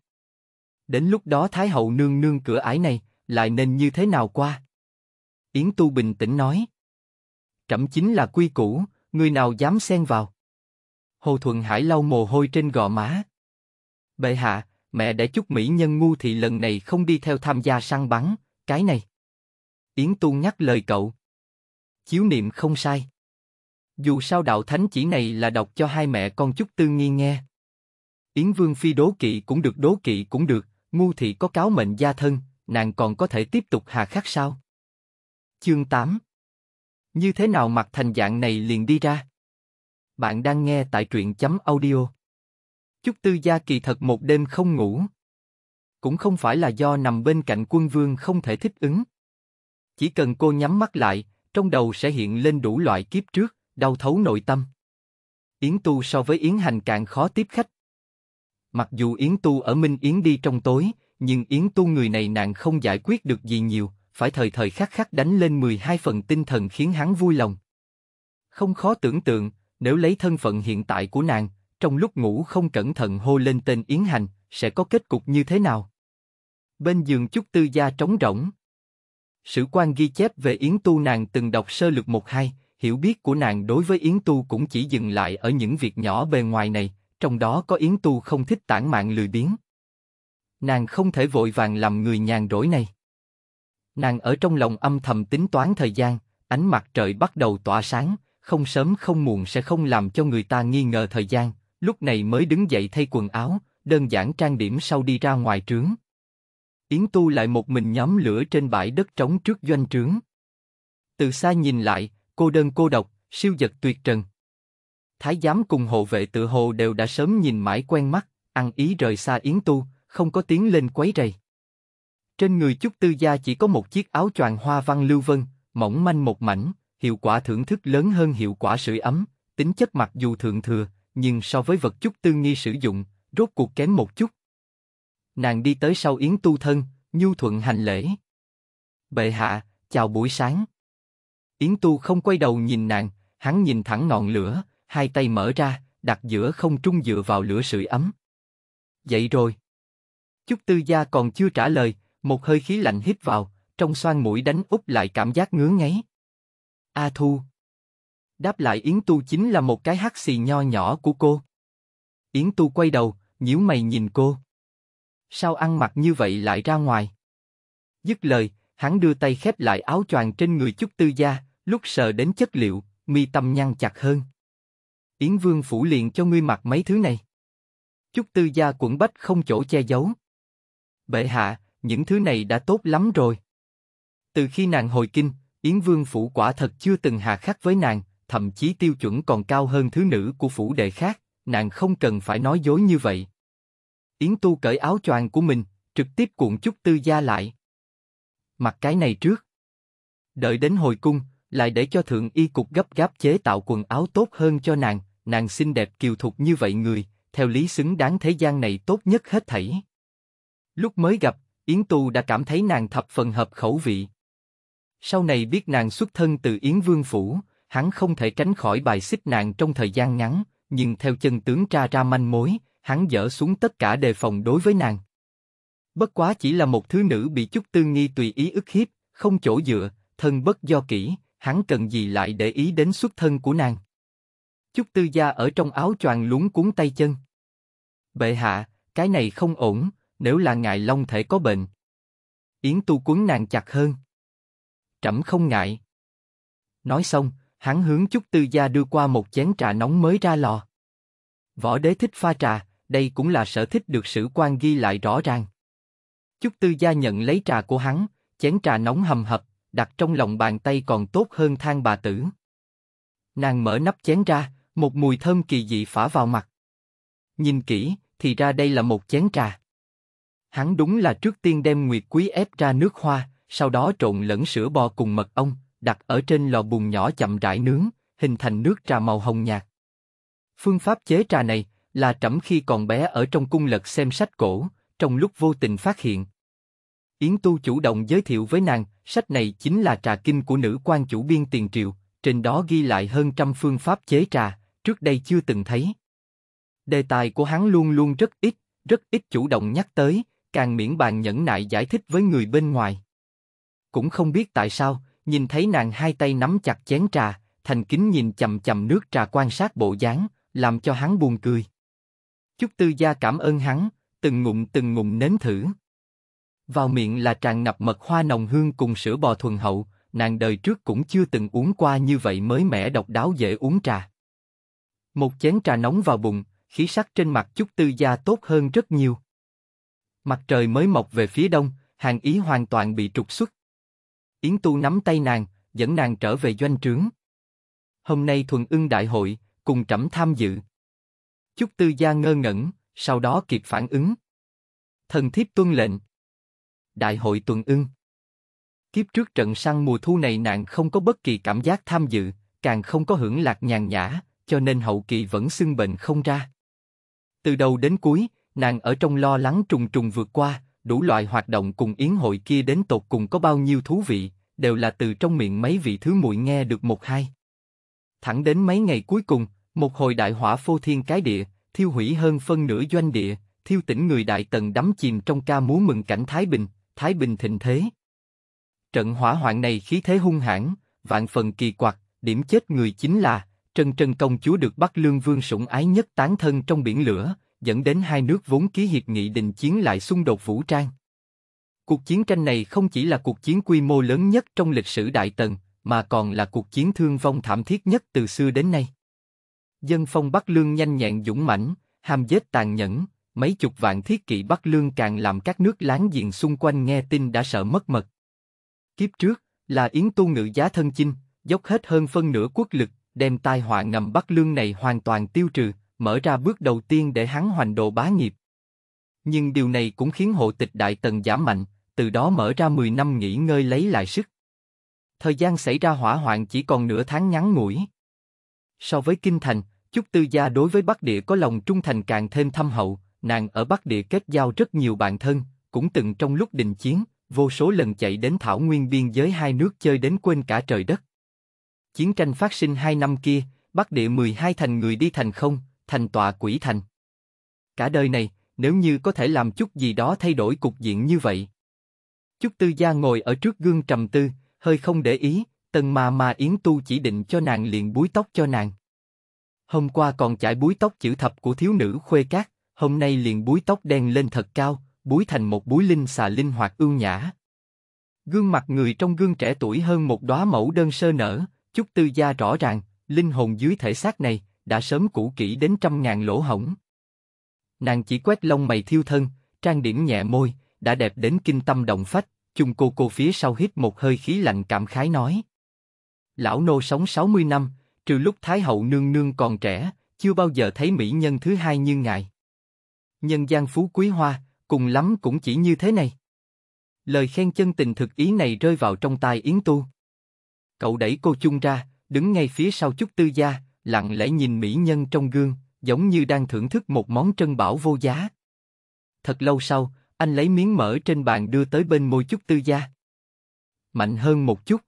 Đến lúc đó Thái Hậu Nương Nương cửa ải này, lại nên như thế nào qua? Yến Tu bình tĩnh nói. Trẫm chính là quy củ, người nào dám xen vào? Hồ Thuận Hải lau mồ hôi trên gò má. Bệ hạ, mẹ để chúc mỹ nhân ngu thị lần này không đi theo tham gia săn bắn, cái này. Yến Tu nhắc lời cậu. Chiếu niệm không sai. Dù sao đạo thánh chỉ này là đọc cho hai mẹ con chút tư nghi nghe. Yến Vương Phi đố kỵ cũng được đố kỵ cũng được, ngu thị có cáo mệnh gia thân, nàng còn có thể tiếp tục hà khắc sao? Chương 8 Như thế nào mặt thành dạng này liền đi ra? Bạn đang nghe tại truyện chấm audio. Chúc tư gia kỳ thật một đêm không ngủ. Cũng không phải là do nằm bên cạnh quân vương không thể thích ứng. Chỉ cần cô nhắm mắt lại, trong đầu sẽ hiện lên đủ loại kiếp trước, đau thấu nội tâm. Yến Tu so với Yến Hành càng khó tiếp khách. Mặc dù Yến Tu ở Minh Yến đi trong tối, nhưng Yến Tu người này nàng không giải quyết được gì nhiều, phải thời thời khắc khắc đánh lên 12 phần tinh thần khiến hắn vui lòng. Không khó tưởng tượng, nếu lấy thân phận hiện tại của nàng, trong lúc ngủ không cẩn thận hô lên tên Yến Hành, sẽ có kết cục như thế nào? Bên giường chút tư gia trống rỗng. Sử quan ghi chép về Yến Tu nàng từng đọc sơ lược một hai, Hiểu biết của nàng đối với Yến Tu cũng chỉ dừng lại ở những việc nhỏ bề ngoài này, trong đó có Yến Tu không thích tản mạng lười biếng. Nàng không thể vội vàng làm người nhàn rỗi này. Nàng ở trong lòng âm thầm tính toán thời gian, ánh mặt trời bắt đầu tỏa sáng, không sớm không muộn sẽ không làm cho người ta nghi ngờ thời gian, lúc này mới đứng dậy thay quần áo, đơn giản trang điểm sau đi ra ngoài trướng. Yến Tu lại một mình nhóm lửa trên bãi đất trống trước doanh trướng. Từ xa nhìn lại, cô đơn cô độc, siêu vật tuyệt trần. Thái giám cùng hộ vệ tự hồ đều đã sớm nhìn mãi quen mắt, ăn ý rời xa Yến Tu, không có tiếng lên quấy rầy. Trên người Chúc Tư Gia chỉ có một chiếc áo choàng hoa văn lưu vân, mỏng manh một mảnh, hiệu quả thưởng thức lớn hơn hiệu quả sưởi ấm, tính chất mặc dù thượng thừa, nhưng so với vật Chúc Tư Nghi sử dụng, rốt cuộc kém một chút. Nàng đi tới sau Yến Tu thân, nhu thuận hành lễ. Bệ hạ, chào buổi sáng. Yến Tu không quay đầu nhìn nàng, hắn nhìn thẳng ngọn lửa, hai tay mở ra, đặt giữa không trung dựa vào lửa sưởi ấm. Dậy rồi. Chúc Tư Gia còn chưa trả lời, một hơi khí lạnh hít vào, trong xoang mũi đánh úp lại cảm giác ngứa ngáy. A Thu. Đáp lại Yến Tu chính là một cái hắc xì nho nhỏ của cô. Yến Tu quay đầu, nhíu mày nhìn cô. Sao ăn mặc như vậy lại ra ngoài? Dứt lời, hắn đưa tay khép lại áo choàng trên người Chúc Tư Gia, lúc sờ đến chất liệu, mi tâm nhăn chặt hơn. Yến Vương phủ liền cho ngươi mặc mấy thứ này. Chúc tư gia quận bách không chỗ che giấu. Bệ hạ, những thứ này đã tốt lắm rồi. Từ khi nàng hồi kinh, Yến Vương phủ quả thật chưa từng hà khắc với nàng, thậm chí tiêu chuẩn còn cao hơn thứ nữ của phủ đệ khác, nàng không cần phải nói dối như vậy. Yến Tu cởi áo choàng của mình, trực tiếp cuộn chút tư gia lại. Mặc cái này trước. Đợi đến hồi cung, lại để cho thượng y cục gấp gáp chế tạo quần áo tốt hơn cho nàng, nàng xinh đẹp kiều thục như vậy người, theo lý xứng đáng thế gian này tốt nhất hết thảy. Lúc mới gặp, Yến Tu đã cảm thấy nàng thập phần hợp khẩu vị. Sau này biết nàng xuất thân từ Yến Vương Phủ, hắn không thể tránh khỏi bài xích nàng trong thời gian ngắn, nhưng theo chân tướng tra ra manh mối, hắn dỡ xuống tất cả đề phòng đối với nàng. Bất quá chỉ là một thứ nữ bị chút tư nghi tùy ý ức hiếp, không chỗ dựa, thân bất do kỹ, hắn cần gì lại để ý đến xuất thân của nàng? Chúc Tư Gia ở trong áo choàng lúng cuốn tay chân. Bệ hạ, cái này không ổn, nếu là ngài long thể có bệnh. Yến Tu cuốn nàng chặt hơn. Trẫm không ngại. Nói xong, hắn hướng Chúc Tư Gia đưa qua một chén trà nóng mới ra lò. Võ đế thích pha trà, đây cũng là sở thích được sử quan ghi lại rõ ràng. Chúc Tư Gia nhận lấy trà của hắn, chén trà nóng hầm hập, đặt trong lòng bàn tay còn tốt hơn than bà tử. Nàng mở nắp chén ra, một mùi thơm kỳ dị phả vào mặt. Nhìn kỹ, thì ra đây là một chén trà. Hắn đúng là trước tiên đem nguyệt quý ép ra nước hoa, sau đó trộn lẫn sữa bò cùng mật ong, đặt ở trên lò bùn nhỏ chậm rãi nướng, hình thành nước trà màu hồng nhạt. Phương pháp chế trà này là trẫm khi còn bé ở trong cung lật xem sách cổ, trong lúc vô tình phát hiện, Yến Tu chủ động giới thiệu với nàng, sách này chính là trà kinh của nữ quan chủ biên tiền triệu, trên đó ghi lại hơn trăm phương pháp chế trà, trước đây chưa từng thấy. Đề tài của hắn luôn luôn rất ít, rất ít chủ động nhắc tới, càng miễn bàn nhẫn nại giải thích với người bên ngoài. Cũng không biết tại sao, nhìn thấy nàng hai tay nắm chặt chén trà, thành kính nhìn chầm chầm nước trà quan sát bộ dáng, làm cho hắn buồn cười. Chúc Tư Gia cảm ơn hắn, từng ngụm từng ngụm nếm thử. Vào miệng là tràn ngập mật hoa nồng hương cùng sữa bò thuần hậu, nàng đời trước cũng chưa từng uống qua như vậy mới mẻ độc đáo dễ uống trà. Một chén trà nóng vào bụng, khí sắc trên mặt chút tư gia tốt hơn rất nhiều. Mặt trời mới mọc về phía đông, hàng ý hoàn toàn bị trục xuất. Yến Tu nắm tay nàng, dẫn nàng trở về doanh trướng. Hôm nay thuần ưng đại hội, cùng trẫm tham dự. Chúc tư gia ngơ ngẩn, sau đó kịp phản ứng. Thần thiếp tuân lệnh đại hội tuần ưng. Kiếp trước trận săn mùa thu này nàng không có bất kỳ cảm giác tham dự, càng không có hưởng lạc nhàn nhã, cho nên hậu kỳ vẫn xưng bệnh không ra. Từ đầu đến cuối, nàng ở trong lo lắng trùng trùng vượt qua, đủ loại hoạt động cùng yến hội kia đến tột cùng có bao nhiêu thú vị, đều là từ trong miệng mấy vị thứ muội nghe được một hai. Thẳng đến mấy ngày cuối cùng, một hồi đại hỏa phô thiên cái địa, thiêu hủy hơn phân nửa doanh địa, thiêu tỉnh người đại tần đắm chìm trong ca múa mừng cảnh Thái Bình, thái bình thịnh thế. Trận hỏa hoạn này khí thế hung hãn, vạn phần kỳ quặc, điểm chết người chính là trần trần công chúa được Bắc Lương Vương sủng ái nhất tán thân trong biển lửa, dẫn đến hai nước vốn ký hiệp nghị đình chiến lại xung đột vũ trang. Cuộc chiến tranh này không chỉ là cuộc chiến quy mô lớn nhất trong lịch sử Đại Tần, mà còn là cuộc chiến thương vong thảm thiết nhất từ xưa đến nay. Dân phong Bắc Lương nhanh nhẹn dũng mãnh, ham giết tàn nhẫn, mấy chục vạn thiết kỵ Bắc Lương càng làm các nước láng giềng xung quanh nghe tin đã sợ mất mật. Kiếp trước, là Yến Tu Ngự giá thân chinh, dốc hết hơn phân nửa quốc lực, đem tai họa ngầm Bắc Lương này hoàn toàn tiêu trừ, mở ra bước đầu tiên để hắn hoành đồ bá nghiệp. Nhưng điều này cũng khiến hộ tịch Đại Tần giảm mạnh, từ đó mở ra 10 năm nghỉ ngơi lấy lại sức. Thời gian xảy ra hỏa hoạn chỉ còn nửa tháng ngắn ngủi. So với Kinh Thành, Chúc Tư Gia đối với Bắc Địa có lòng trung thành càng thêm thâm hậu, nàng ở Bắc Địa kết giao rất nhiều bạn thân, cũng từng trong lúc đình chiến, vô số lần chạy đến thảo nguyên biên giới hai nước chơi đến quên cả trời đất. Chiến tranh phát sinh hai năm kia, Bắc Địa 12 thành người đi thành không, thành tọa quỷ thành. Cả đời này, nếu như có thể làm chút gì đó thay đổi cục diện như vậy. Chúc Tư Gia ngồi ở trước gương trầm tư, hơi không để ý, tần mà mà Yến Tu chỉ định cho nàng liền búi tóc cho nàng. Hôm qua còn chải búi tóc chữ thập của thiếu nữ khuê cát, hôm nay liền búi tóc đen lên thật cao, búi thành một búi linh xà linh hoạt ưu nhã. Gương mặt người trong gương trẻ tuổi hơn một đóa mẫu đơn sơ nở, chút tư gia rõ ràng, linh hồn dưới thể xác này đã sớm cũ kỹ đến trăm ngàn lỗ hổng. Nàng chỉ quét lông mày thiêu thân, trang điểm nhẹ môi, đã đẹp đến kinh tâm động phách. Chung cô cô phía sau hít một hơi khí lạnh cảm khái nói. Lão nô sống 60 năm, trừ lúc Thái hậu nương nương còn trẻ, chưa bao giờ thấy mỹ nhân thứ hai như ngài nhân gian phú quý hoa, cùng lắm cũng chỉ như thế này. Lời khen chân tình thực ý này rơi vào trong tai Yến Tu. Cậu đẩy cô chung ra, đứng ngay phía sau chút tư gia, lặng lẽ nhìn mỹ nhân trong gương, giống như đang thưởng thức một món trân bảo vô giá. Thật lâu sau, anh lấy miếng mỡ trên bàn đưa tới bên môi chút tư gia. Mạnh hơn một chút.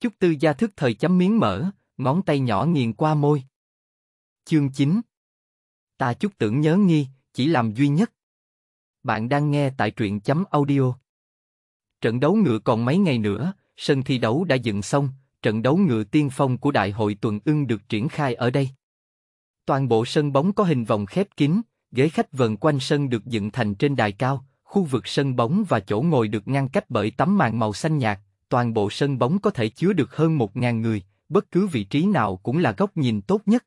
Chút tư gia thức thời chấm miếng mỡ, ngón tay nhỏ nghiền qua môi. Chương 9 Ta chút tưởng nhớ nghi, chỉ làm duy nhất. Bạn đang nghe tại truyện chấm audio. Trận đấu ngựa còn mấy ngày nữa, sân thi đấu đã dựng xong, trận đấu ngựa tiên phong của Đại hội Tuần ưng được triển khai ở đây. Toàn bộ sân bóng có hình vòng khép kín, ghế khách vần quanh sân được dựng thành trên đài cao, khu vực sân bóng và chỗ ngồi được ngăn cách bởi tấm màn màu xanh nhạt, toàn bộ sân bóng có thể chứa được hơn 1.000 người, bất cứ vị trí nào cũng là góc nhìn tốt nhất.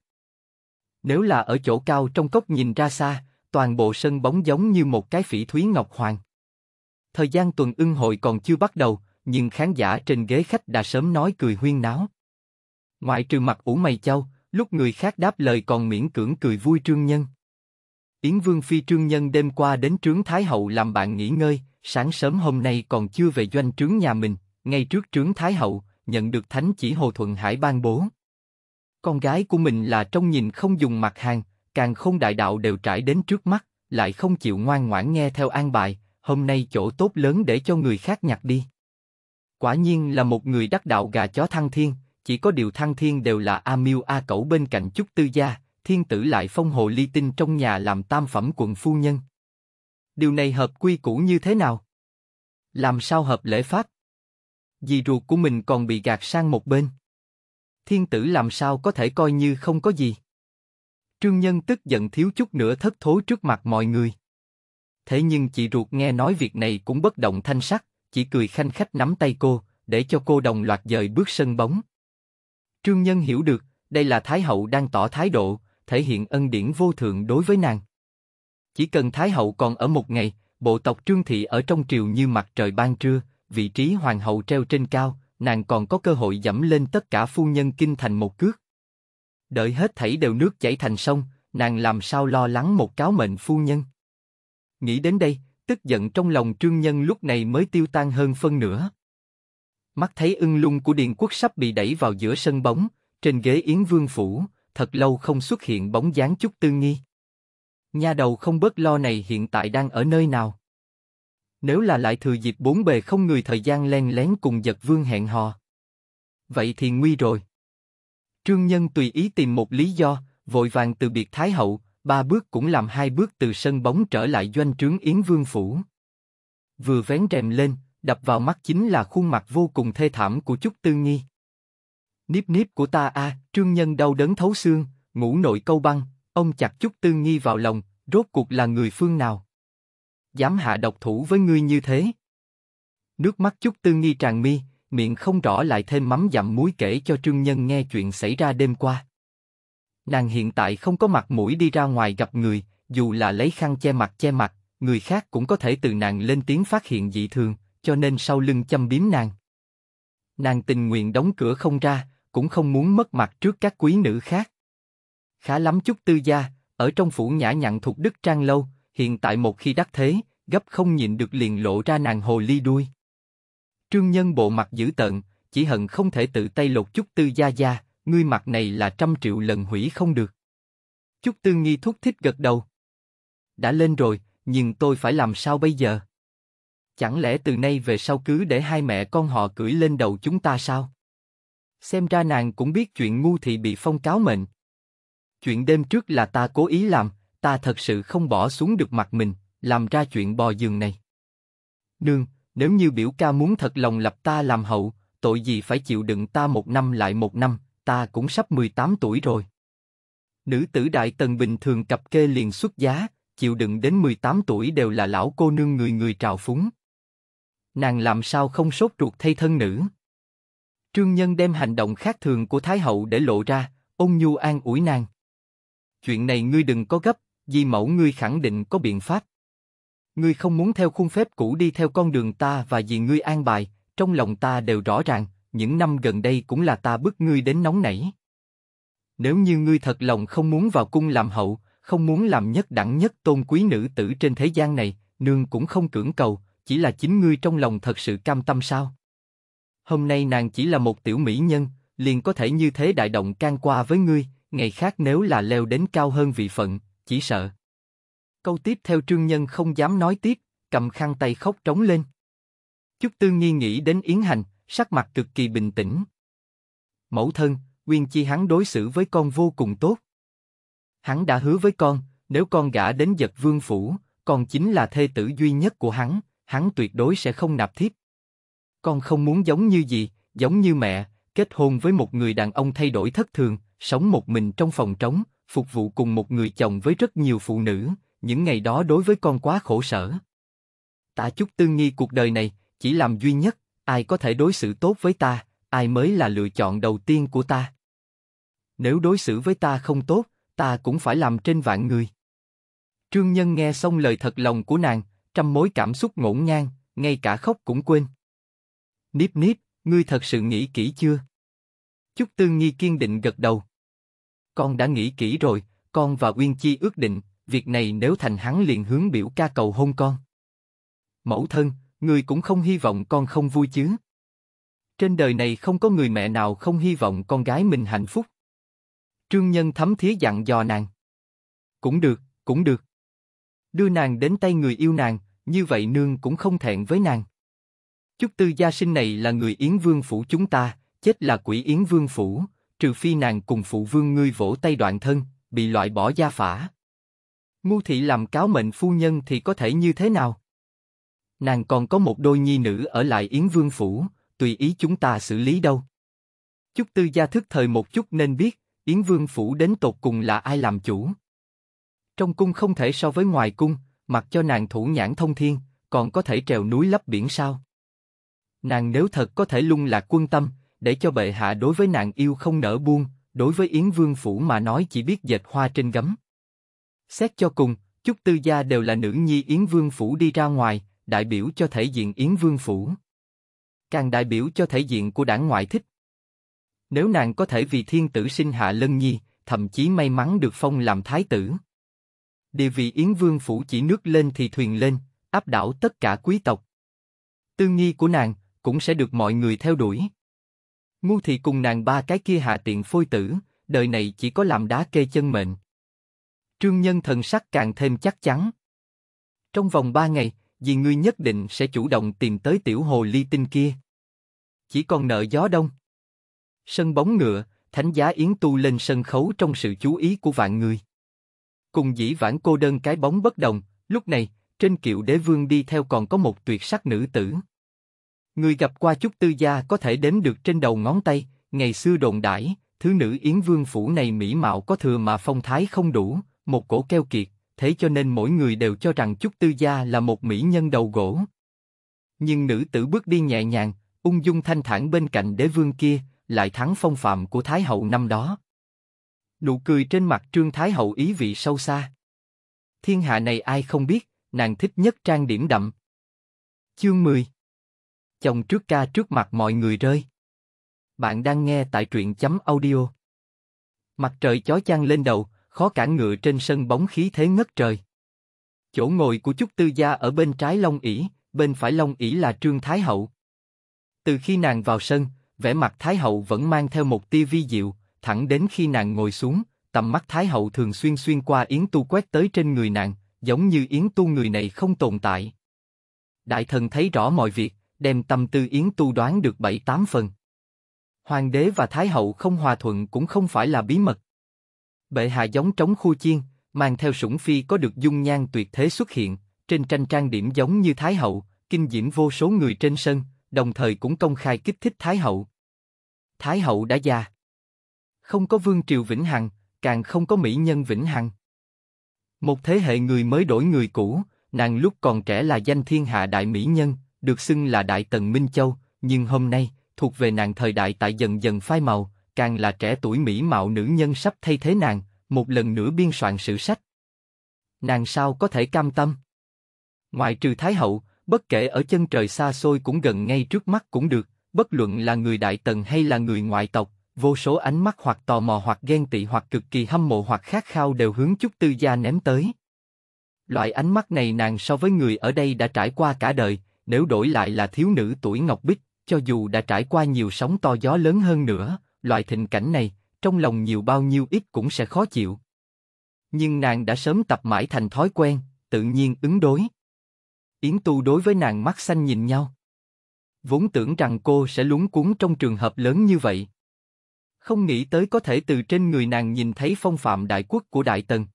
Nếu là ở chỗ cao trong góc nhìn ra xa, toàn bộ sân bóng giống như một cái phỉ thúy ngọc hoàng. Thời gian tuần ưng hội còn chưa bắt đầu, nhưng khán giả trên ghế khách đã sớm nói cười huyên náo. Ngoại trừ mặt ủ mày châu, lúc người khác đáp lời còn miễn cưỡng cười vui trương nhân. Yến Vương Phi trương nhân đêm qua đến trướng Thái Hậu làm bạn nghỉ ngơi, sáng sớm hôm nay còn chưa về doanh trướng nhà mình, ngay trước trướng Thái Hậu, nhận được thánh chỉ Hồ Thuận Hải ban bố. Con gái của mình là trong nhìn không dùng mặt hàng, càng không đại đạo đều trải đến trước mắt, lại không chịu ngoan ngoãn nghe theo an bài, hôm nay chỗ tốt lớn để cho người khác nhặt đi. Quả nhiên là một người đắc đạo gà chó thăng thiên, chỉ có điều thăng thiên đều là A Miêu A Cẩu bên cạnh chút Tư Gia, thiên tử lại phong hồ ly tinh trong nhà làm tam phẩm quận phu nhân. Điều này hợp quy củ như thế nào? Làm sao hợp lễ pháp? Dì ruột của mình còn bị gạt sang một bên. Thiên tử làm sao có thể coi như không có gì? Trương Nhân tức giận thiếu chút nữa thất thố trước mặt mọi người. Thế nhưng chị ruột nghe nói việc này cũng bất động thanh sắc, chỉ cười khanh khách nắm tay cô, để cho cô đồng loạt dời bước sân bóng. Trương Nhân hiểu được, đây là Thái Hậu đang tỏ thái độ, thể hiện ân điển vô thượng đối với nàng. Chỉ cần Thái Hậu còn ở một ngày, bộ tộc Trương Thị ở trong triều như mặt trời ban trưa, vị trí Hoàng Hậu treo trên cao, nàng còn có cơ hội dẫm lên tất cả phu nhân kinh thành một cước. Đợi hết thảy đều nước chảy thành sông, nàng làm sao lo lắng một cáo mệnh phu nhân. Nghĩ đến đây, tức giận trong lòng trương nhân lúc này mới tiêu tan hơn phân nửa. Mắt thấy ưng lung của điện Quốc sắp bị đẩy vào giữa sân bóng, trên ghế Yến Vương Phủ, thật lâu không xuất hiện bóng dáng chút tư nghi. Nhà đầu không bớt lo này hiện tại đang ở nơi nào? Nếu là lại thừa dịp bốn bề không người thời gian len lén cùng giật vương hẹn hò. Vậy thì nguy rồi. Trương Nhân tùy ý tìm một lý do, vội vàng từ biệt Thái Hậu, ba bước cũng làm hai bước từ sân bóng trở lại doanh trướng Yến Vương Phủ. Vừa vén rèm lên, đập vào mắt chính là khuôn mặt vô cùng thê thảm của Trúc Tư Nghi. Níp níp của ta a, Trương Nhân đau đớn thấu xương, ngủ nội câu băng, ông chặt Trúc Tư Nghi vào lòng, rốt cuộc là người phương nào? Dám hạ độc thủ với ngươi như thế? Nước mắt Trúc Tư Nghi tràn mi, miệng không rõ lại thêm mắm dặm muối kể cho trương nhân nghe chuyện xảy ra đêm qua. Nàng hiện tại không có mặt mũi đi ra ngoài gặp người, dù là lấy khăn che mặt che mặt, người khác cũng có thể từ nàng lên tiếng phát hiện dị thường, cho nên sau lưng châm biếm nàng. Nàng tình nguyện đóng cửa không ra, cũng không muốn mất mặt trước các quý nữ khác. Khá lắm chút tư gia, ở trong phủ nhã nhặn thuộc đức trang lâu, hiện tại một khi đắc thế, gấp không nhịn được liền lộ ra nàng hồ ly đuôi. Trương Nhân bộ mặt dữ tợn, chỉ hận không thể tự tay lột chút tư gia gia, ngươi mặt này là trăm triệu lần hủy không được. Chút tư nghi thúc thích gật đầu. Đã lên rồi, nhưng tôi phải làm sao bây giờ? Chẳng lẽ từ nay về sau cứ để hai mẹ con họ cưỡi lên đầu chúng ta sao? Xem ra nàng cũng biết chuyện ngu thì bị phong cáo mệnh. Chuyện đêm trước là ta cố ý làm, ta thật sự không bỏ xuống được mặt mình, làm ra chuyện bò giường này. Nương, nếu như biểu ca muốn thật lòng lập ta làm hậu, tội gì phải chịu đựng ta một năm lại một năm, ta cũng sắp 18 tuổi rồi. Nữ tử đại tần bình thường cặp kê liền xuất giá, chịu đựng đến 18 tuổi đều là lão cô nương người người trào phúng. Nàng làm sao không sốt ruột thay thân nữ? Trương Nhân đem hành động khác thường của Thái Hậu để lộ ra, ôn nhu an ủi nàng. Chuyện này ngươi đừng có gấp, di mẫu ngươi khẳng định có biện pháp. Ngươi không muốn theo khuôn phép cũ đi theo con đường ta và vì ngươi an bài, trong lòng ta đều rõ ràng, những năm gần đây cũng là ta bức ngươi đến nóng nảy. Nếu như ngươi thật lòng không muốn vào cung làm hậu, không muốn làm nhất đẳng nhất tôn quý nữ tử trên thế gian này, nương cũng không cưỡng cầu, chỉ là chính ngươi trong lòng thật sự cam tâm sao? Hôm nay nàng chỉ là một tiểu mỹ nhân, liền có thể như thế đại động can qua với ngươi, ngày khác nếu là leo đến cao hơn vị phận, chỉ sợ. Câu tiếp theo trương nhân không dám nói tiếp, cầm khăn tay khóc trống lên. Chúc Tư Nghi nghĩ đến Yến Hành, sắc mặt cực kỳ bình tĩnh. Mẫu thân, Nguyên Chi hắn đối xử với con vô cùng tốt. Hắn đã hứa với con, nếu con gả đến giật vương phủ, con chính là thê tử duy nhất của hắn, hắn tuyệt đối sẽ không nạp thiếp. Con không muốn giống như gì, giống như mẹ, kết hôn với một người đàn ông thay đổi thất thường, sống một mình trong phòng trống, phục vụ cùng một người chồng với rất nhiều phụ nữ, những ngày đó đối với con quá khổ sở. Tả chúc tương nghi cuộc đời này, chỉ làm duy nhất, ai có thể đối xử tốt với ta, ai mới là lựa chọn đầu tiên của ta. Nếu đối xử với ta không tốt, ta cũng phải làm trên vạn người. Trương Nhân nghe xong lời thật lòng của nàng, trăm mối cảm xúc ngổn ngang, ngay cả khóc cũng quên. Níp níp, ngươi thật sự nghĩ kỹ chưa? Chúc Tương nghi kiên định gật đầu. Con đã nghĩ kỹ rồi, con và Uyên Chi ước định, việc này nếu thành hắn liền hướng biểu ca cầu hôn con. Mẫu thân, người cũng không hy vọng con không vui chứ. Trên đời này không có người mẹ nào không hy vọng con gái mình hạnh phúc. Trương Nhân thấm thía dặn dò nàng. Cũng được, cũng được. Đưa nàng đến tay người yêu nàng, như vậy nương cũng không thẹn với nàng. Chúc tư gia sinh này là người Yến Vương Phủ chúng ta, chết là quỷ Yến Vương Phủ, trừ phi nàng cùng phụ vương ngươi vỗ tay đoạn thân, bị loại bỏ gia phả. Ngu thị làm cáo mệnh phu nhân thì có thể như thế nào? Nàng còn có một đôi nhi nữ ở lại Yến Vương Phủ, tùy ý chúng ta xử lý đâu. Chúc tư gia thức thời một chút nên biết, Yến Vương Phủ đến tột cùng là ai làm chủ. Trong cung không thể so với ngoài cung, mặc cho nàng thủ nhãn thông thiên, còn có thể trèo núi lấp biển sao? Nàng nếu thật có thể lung lạc quân tâm, để cho bệ hạ đối với nàng yêu không nở buông, đối với Yến Vương Phủ mà nói chỉ biết dệt hoa trên gấm. Xét cho cùng, Chúc Tư Gia đều là nữ nhi Yến Vương Phủ đi ra ngoài, đại biểu cho thể diện Yến Vương Phủ. Càng đại biểu cho thể diện của đảng ngoại thích. Nếu nàng có thể vì thiên tử sinh hạ lân nhi, thậm chí may mắn được phong làm thái tử. Địa vị Yến Vương Phủ chỉ nước lên thì thuyền lên, áp đảo tất cả quý tộc. Tư nghi của nàng cũng sẽ được mọi người theo đuổi. Ngu thị cùng nàng ba cái kia hạ tiện phôi tử, đời này chỉ có làm đá kê chân mệnh. Trương Nhân thần sắc càng thêm chắc chắn. Trong vòng ba ngày, dì ngươi nhất định sẽ chủ động tìm tới tiểu hồ ly tinh kia. Chỉ còn nợ gió đông. Sân bóng ngựa, thánh giá yến tu lên sân khấu trong sự chú ý của vạn người. Cùng dĩ vãng cô đơn cái bóng bất đồng, lúc này, trên kiệu đế vương đi theo còn có một tuyệt sắc nữ tử. Người gặp qua chút tư gia có thể đếm được trên đầu ngón tay, ngày xưa đồn đãi, thứ nữ yến vương phủ này mỹ mạo có thừa mà phong thái không đủ, một cổ keo kiệt, thế cho nên mỗi người đều cho rằng Trúc Tư Gia là một mỹ nhân đầu gỗ. Nhưng nữ tử bước đi nhẹ nhàng, ung dung thanh thản bên cạnh đế vương kia, lại thắng phong phạm của Thái Hậu năm đó. Nụ cười trên mặt Trương Thái Hậu ý vị sâu xa. Thiên hạ này ai không biết, nàng thích nhất trang điểm đậm. Chương 10 Chồng trước ca trước mặt mọi người rơi. Bạn đang nghe tại truyện chấm audio. Mặt trời chói chang lên đầu, khó cản ngựa trên sân bóng khí thế ngất trời. Chỗ ngồi của Chúc Tư Gia ở bên trái Long ỷ, bên phải Long ỷ là Trương Thái Hậu. Từ khi nàng vào sân, vẻ mặt Thái Hậu vẫn mang theo một tia vi diệu, thẳng đến khi nàng ngồi xuống, tầm mắt Thái Hậu thường xuyên xuyên qua Yến Tu quét tới trên người nàng, giống như Yến Tu người này không tồn tại. Đại thần thấy rõ mọi việc, đem tâm tư Yến Tu đoán được bảy tám phần. Hoàng đế và Thái Hậu không hòa thuận cũng không phải là bí mật. Bệ hạ giống trống khu chiên, mang theo sủng phi có được dung nhan tuyệt thế xuất hiện, trên tranh trang điểm giống như Thái Hậu, kinh diễm vô số người trên sân, đồng thời cũng công khai kích thích Thái Hậu. Thái Hậu đã già. Không có vương triều vĩnh hằng, càng không có mỹ nhân vĩnh hằng. Một thế hệ người mới đổi người cũ, nàng lúc còn trẻ là danh thiên hạ đại mỹ nhân, được xưng là đại tần Minh Châu, nhưng hôm nay, thuộc về nàng thời đại tại dần dần phai màu, càng là trẻ tuổi mỹ mạo nữ nhân sắp thay thế nàng, một lần nữa biên soạn sử sách. Nàng sao có thể cam tâm? Ngoại trừ Thái Hậu, bất kể ở chân trời xa xôi cũng gần ngay trước mắt cũng được, bất luận là người đại tần hay là người ngoại tộc, vô số ánh mắt hoặc tò mò hoặc ghen tị hoặc cực kỳ hâm mộ hoặc khát khao đều hướng chút tư gia ném tới. Loại ánh mắt này nàng so với người ở đây đã trải qua cả đời, nếu đổi lại là thiếu nữ tuổi ngọc bích, cho dù đã trải qua nhiều sóng to gió lớn hơn nữa, loại thịnh cảnh này, trong lòng nhiều bao nhiêu ít cũng sẽ khó chịu. Nhưng nàng đã sớm tập mãi thành thói quen, tự nhiên ứng đối. Yến Tu đối với nàng mắt xanh nhìn nhau. Vốn tưởng rằng cô sẽ lúng cuốn trong trường hợp lớn như vậy. Không nghĩ tới có thể từ trên người nàng nhìn thấy phong phạm đại quốc của Đại Tần.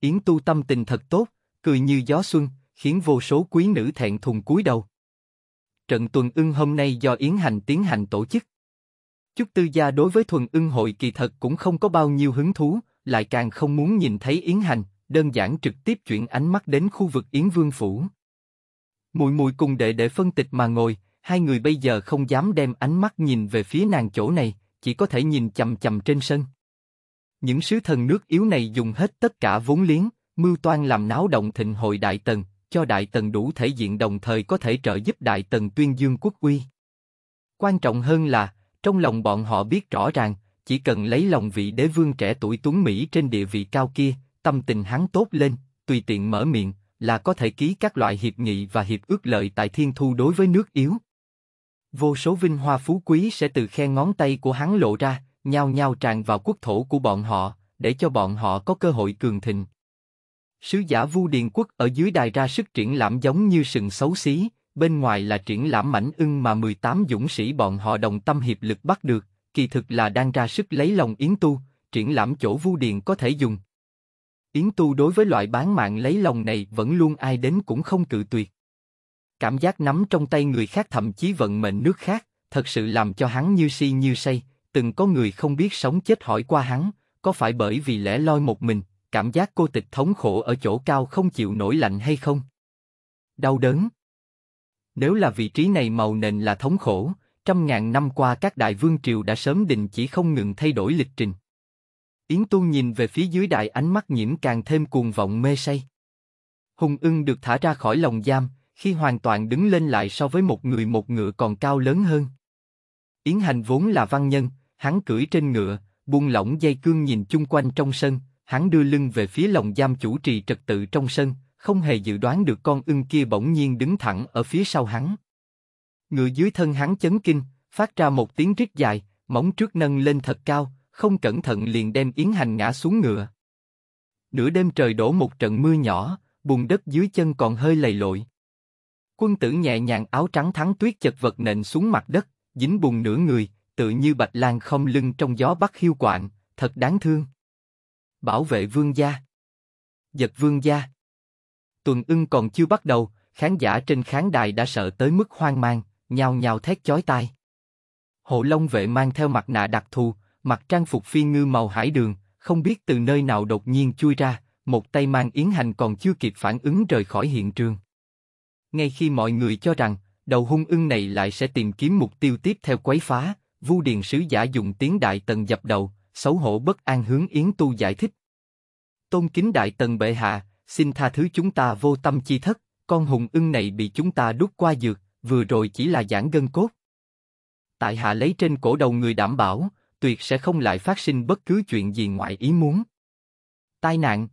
Yến Tu tâm tình thật tốt, cười như gió xuân, khiến vô số quý nữ thẹn thùng cúi đầu. Trận tuần ưng hôm nay do Yến Hành tiến hành tổ chức. Chúc Tư Gia đối với thuần ưng hội kỳ thật cũng không có bao nhiêu hứng thú, lại càng không muốn nhìn thấy Yến Hành, đơn giản trực tiếp chuyển ánh mắt đến khu vực Yến Vương Phủ. Mùi mùi cùng đệ đệ phân tịch mà ngồi, hai người bây giờ không dám đem ánh mắt nhìn về phía nàng chỗ này, chỉ có thể nhìn chầm chầm trên sân. Những sứ thần nước yếu này dùng hết tất cả vốn liếng, mưu toan làm náo động thịnh hội Đại Tần, cho Đại Tần đủ thể diện đồng thời có thể trợ giúp Đại Tần tuyên dương quốc uy. Quan trọng hơn là, trong lòng bọn họ biết rõ ràng, chỉ cần lấy lòng vị đế vương trẻ tuổi tuấn Mỹ trên địa vị cao kia, tâm tình hắn tốt lên, tùy tiện mở miệng, là có thể ký các loại hiệp nghị và hiệp ước lợi tại thiên thu đối với nước yếu. Vô số vinh hoa phú quý sẽ từ khe ngón tay của hắn lộ ra, nhao nhao tràn vào quốc thổ của bọn họ, để cho bọn họ có cơ hội cường thịnh. Sứ giả Vu Điền Quốc ở dưới đài ra sức triển lãm giống như sừng xấu xí, bên ngoài là triển lãm mảnh ưng mà 18 dũng sĩ bọn họ đồng tâm hiệp lực bắt được, kỳ thực là đang ra sức lấy lòng Yến Tu, triển lãm chỗ vu điền có thể dùng. Yến Tu đối với loại bán mạng lấy lòng này vẫn luôn ai đến cũng không cự tuyệt. Cảm giác nắm trong tay người khác thậm chí vận mệnh nước khác, thật sự làm cho hắn như si như say, từng có người không biết sống chết hỏi qua hắn, có phải bởi vì lẽ loi một mình, cảm giác cô tịch thống khổ ở chỗ cao không chịu nổi lạnh hay không? Đau đớn nếu là vị trí này màu nền là thống khổ, trăm ngàn năm qua các đại vương triều đã sớm đình chỉ không ngừng thay đổi lịch trình. Yến Tu nhìn về phía dưới đại ánh mắt nhiễm càng thêm cuồng vọng mê say. Hùng ưng được thả ra khỏi lòng giam, khi hoàn toàn đứng lên lại so với một người một ngựa còn cao lớn hơn. Yến Hành vốn là văn nhân, hắn cưỡi trên ngựa, buông lỏng dây cương nhìn chung quanh trong sân, hắn đưa lưng về phía lòng giam chủ trì trật tự trong sân, không hề dự đoán được con ưng kia bỗng nhiên đứng thẳng ở phía sau hắn. Người dưới thân hắn chấn kinh, phát ra một tiếng rít dài, móng trước nâng lên thật cao, không cẩn thận liền đem Yến Hành ngã xuống ngựa. Nửa đêm trời đổ một trận mưa nhỏ, bùn đất dưới chân còn hơi lầy lội. Quân tử nhẹ nhàng áo trắng thắng tuyết chật vật nện xuống mặt đất, dính bùn nửa người, tự như bạch lan không lưng trong gió bắt hiu quạng, thật đáng thương. Bảo vệ vương gia Giật vương gia tuần ưng còn chưa bắt đầu, khán giả trên khán đài đã sợ tới mức hoang mang, nhào nhào thét chói tai. Hộ Long vệ mang theo mặt nạ đặc thù, mặc trang phục phi ngư màu hải đường, không biết từ nơi nào đột nhiên chui ra, một tay mang yến hành còn chưa kịp phản ứng rời khỏi hiện trường. Ngay khi mọi người cho rằng đầu hung ưng này lại sẽ tìm kiếm mục tiêu tiếp theo quấy phá, Vu Điền sứ giả dùng tiếng đại tần dập đầu, xấu hổ bất an hướng Yến Tu giải thích. Tôn kính đại tần bệ hạ, xin tha thứ chúng ta vô tâm chi thất, con hùng ưng này bị chúng ta đút qua dược, vừa rồi chỉ là giãn gân cốt. Tại hạ lấy trên cổ đầu người đảm bảo, tuyệt sẽ không lại phát sinh bất cứ chuyện gì ngoại ý muốn. Tai nạn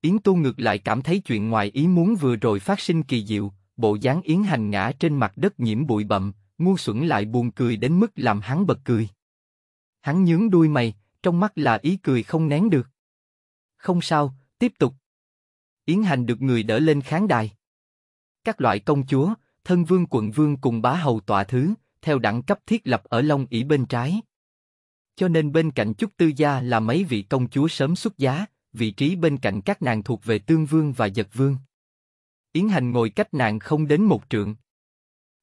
Yến Tu ngược lại cảm thấy chuyện ngoài ý muốn vừa rồi phát sinh kỳ diệu, bộ dáng Yến hành ngã trên mặt đất nhiễm bụi bậm, ngu xuẩn lại buồn cười đến mức làm hắn bật cười. Hắn nhướng đuôi mày, trong mắt là ý cười không nén được. Không sao, tiếp tục, Yến Hành được người đỡ lên khán đài. Các loại công chúa, thân vương quận vương cùng bá hầu tọa thứ, theo đẳng cấp thiết lập ở Long ỷ bên trái. Cho nên bên cạnh Trúc Tư Gia là mấy vị công chúa sớm xuất giá, vị trí bên cạnh các nàng thuộc về Tương Vương và giật Vương. Yến Hành ngồi cách nàng không đến một trượng.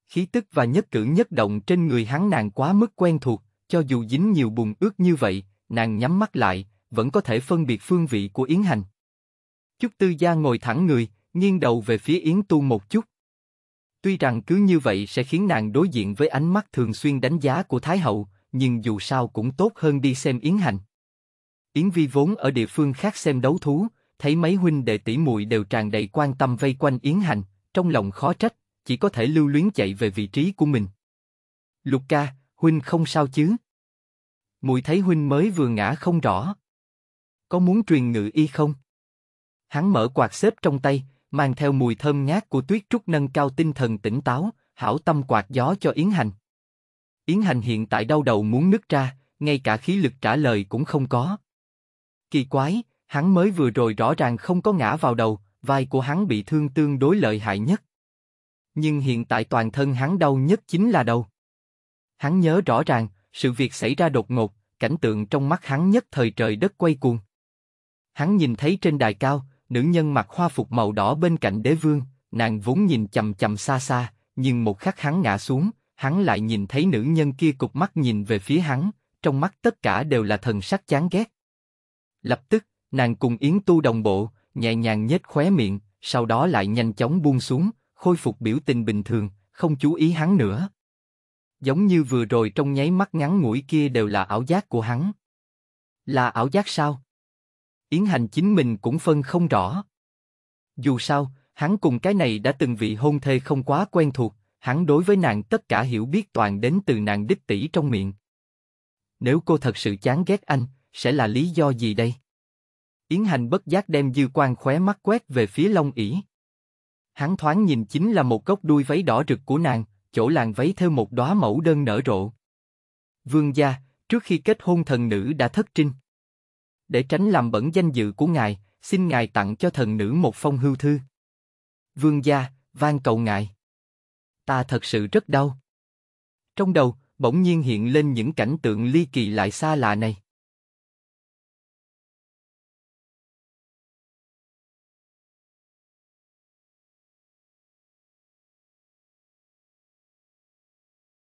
Khí tức và nhất cử nhất động trên người hắn nàng quá mức quen thuộc, cho dù dính nhiều bùn ướt như vậy, nàng nhắm mắt lại, vẫn có thể phân biệt phương vị của Yến Hành. Chúc Tư Gia ngồi thẳng người, nghiêng đầu về phía Yến Tu một chút. Tuy rằng cứ như vậy sẽ khiến nàng đối diện với ánh mắt thường xuyên đánh giá của Thái Hậu, nhưng dù sao cũng tốt hơn đi xem Yến Hành. Yến Vi vốn ở địa phương khác xem đấu thú, thấy mấy huynh đệ tỷ muội đều tràn đầy quan tâm vây quanh Yến Hành, trong lòng khó trách, chỉ có thể lưu luyến chạy về vị trí của mình. Lục ca, huynh không sao chứ? Muội thấy huynh mới vừa ngã không rõ. Có muốn truyền ngự y không? Hắn mở quạt xếp trong tay, mang theo mùi thơm ngát của tuyết trúc nâng cao tinh thần tỉnh táo, hảo tâm quạt gió cho Yến Hành. Yến Hành hiện tại đau đầu muốn nứt ra, ngay cả khí lực trả lời cũng không có. Kỳ quái, hắn mới vừa rồi rõ ràng không có ngã vào đầu, vai của hắn bị thương tương đối lợi hại nhất. Nhưng hiện tại toàn thân hắn đau nhất chính là đầu. Hắn nhớ rõ ràng, sự việc xảy ra đột ngột, cảnh tượng trong mắt hắn nhất thời trời đất quay cuồng. Hắn nhìn thấy trên đài cao, nữ nhân mặc hoa phục màu đỏ bên cạnh đế vương, nàng vốn nhìn chầm chầm xa xa, nhưng một khắc hắn ngã xuống, hắn lại nhìn thấy nữ nhân kia cục mắt nhìn về phía hắn, trong mắt tất cả đều là thần sắc chán ghét. Lập tức, nàng cùng Yến Tu đồng bộ, nhẹ nhàng nhếch khóe miệng, sau đó lại nhanh chóng buông xuống, khôi phục biểu tình bình thường, không chú ý hắn nữa. Giống như vừa rồi trong nháy mắt ngắn ngủi kia đều là ảo giác của hắn. Là ảo giác sao? Yến Hành chính mình cũng phân không rõ. Dù sao, hắn cùng cái này đã từng vị hôn thê không quá quen thuộc, hắn đối với nàng tất cả hiểu biết toàn đến từ nàng đích tỷ trong miệng. Nếu cô thật sự chán ghét anh, sẽ là lý do gì đây? Yến Hành bất giác đem dư quan khóe mắt quét về phía Long ỉ. Hắn thoáng nhìn chính là một góc đuôi váy đỏ rực của nàng, chỗ làng váy theo một đóa mẫu đơn nở rộ. Vương gia, trước khi kết hôn thần nữ đã thất trinh để tránh làm bẩn danh dự của ngài, xin ngài tặng cho thần nữ một phong hưu thư. Vương gia, van cầu ngài. Ta thật sự rất đau. Trong đầu, bỗng nhiên hiện lên những cảnh tượng ly kỳ lại xa lạ này.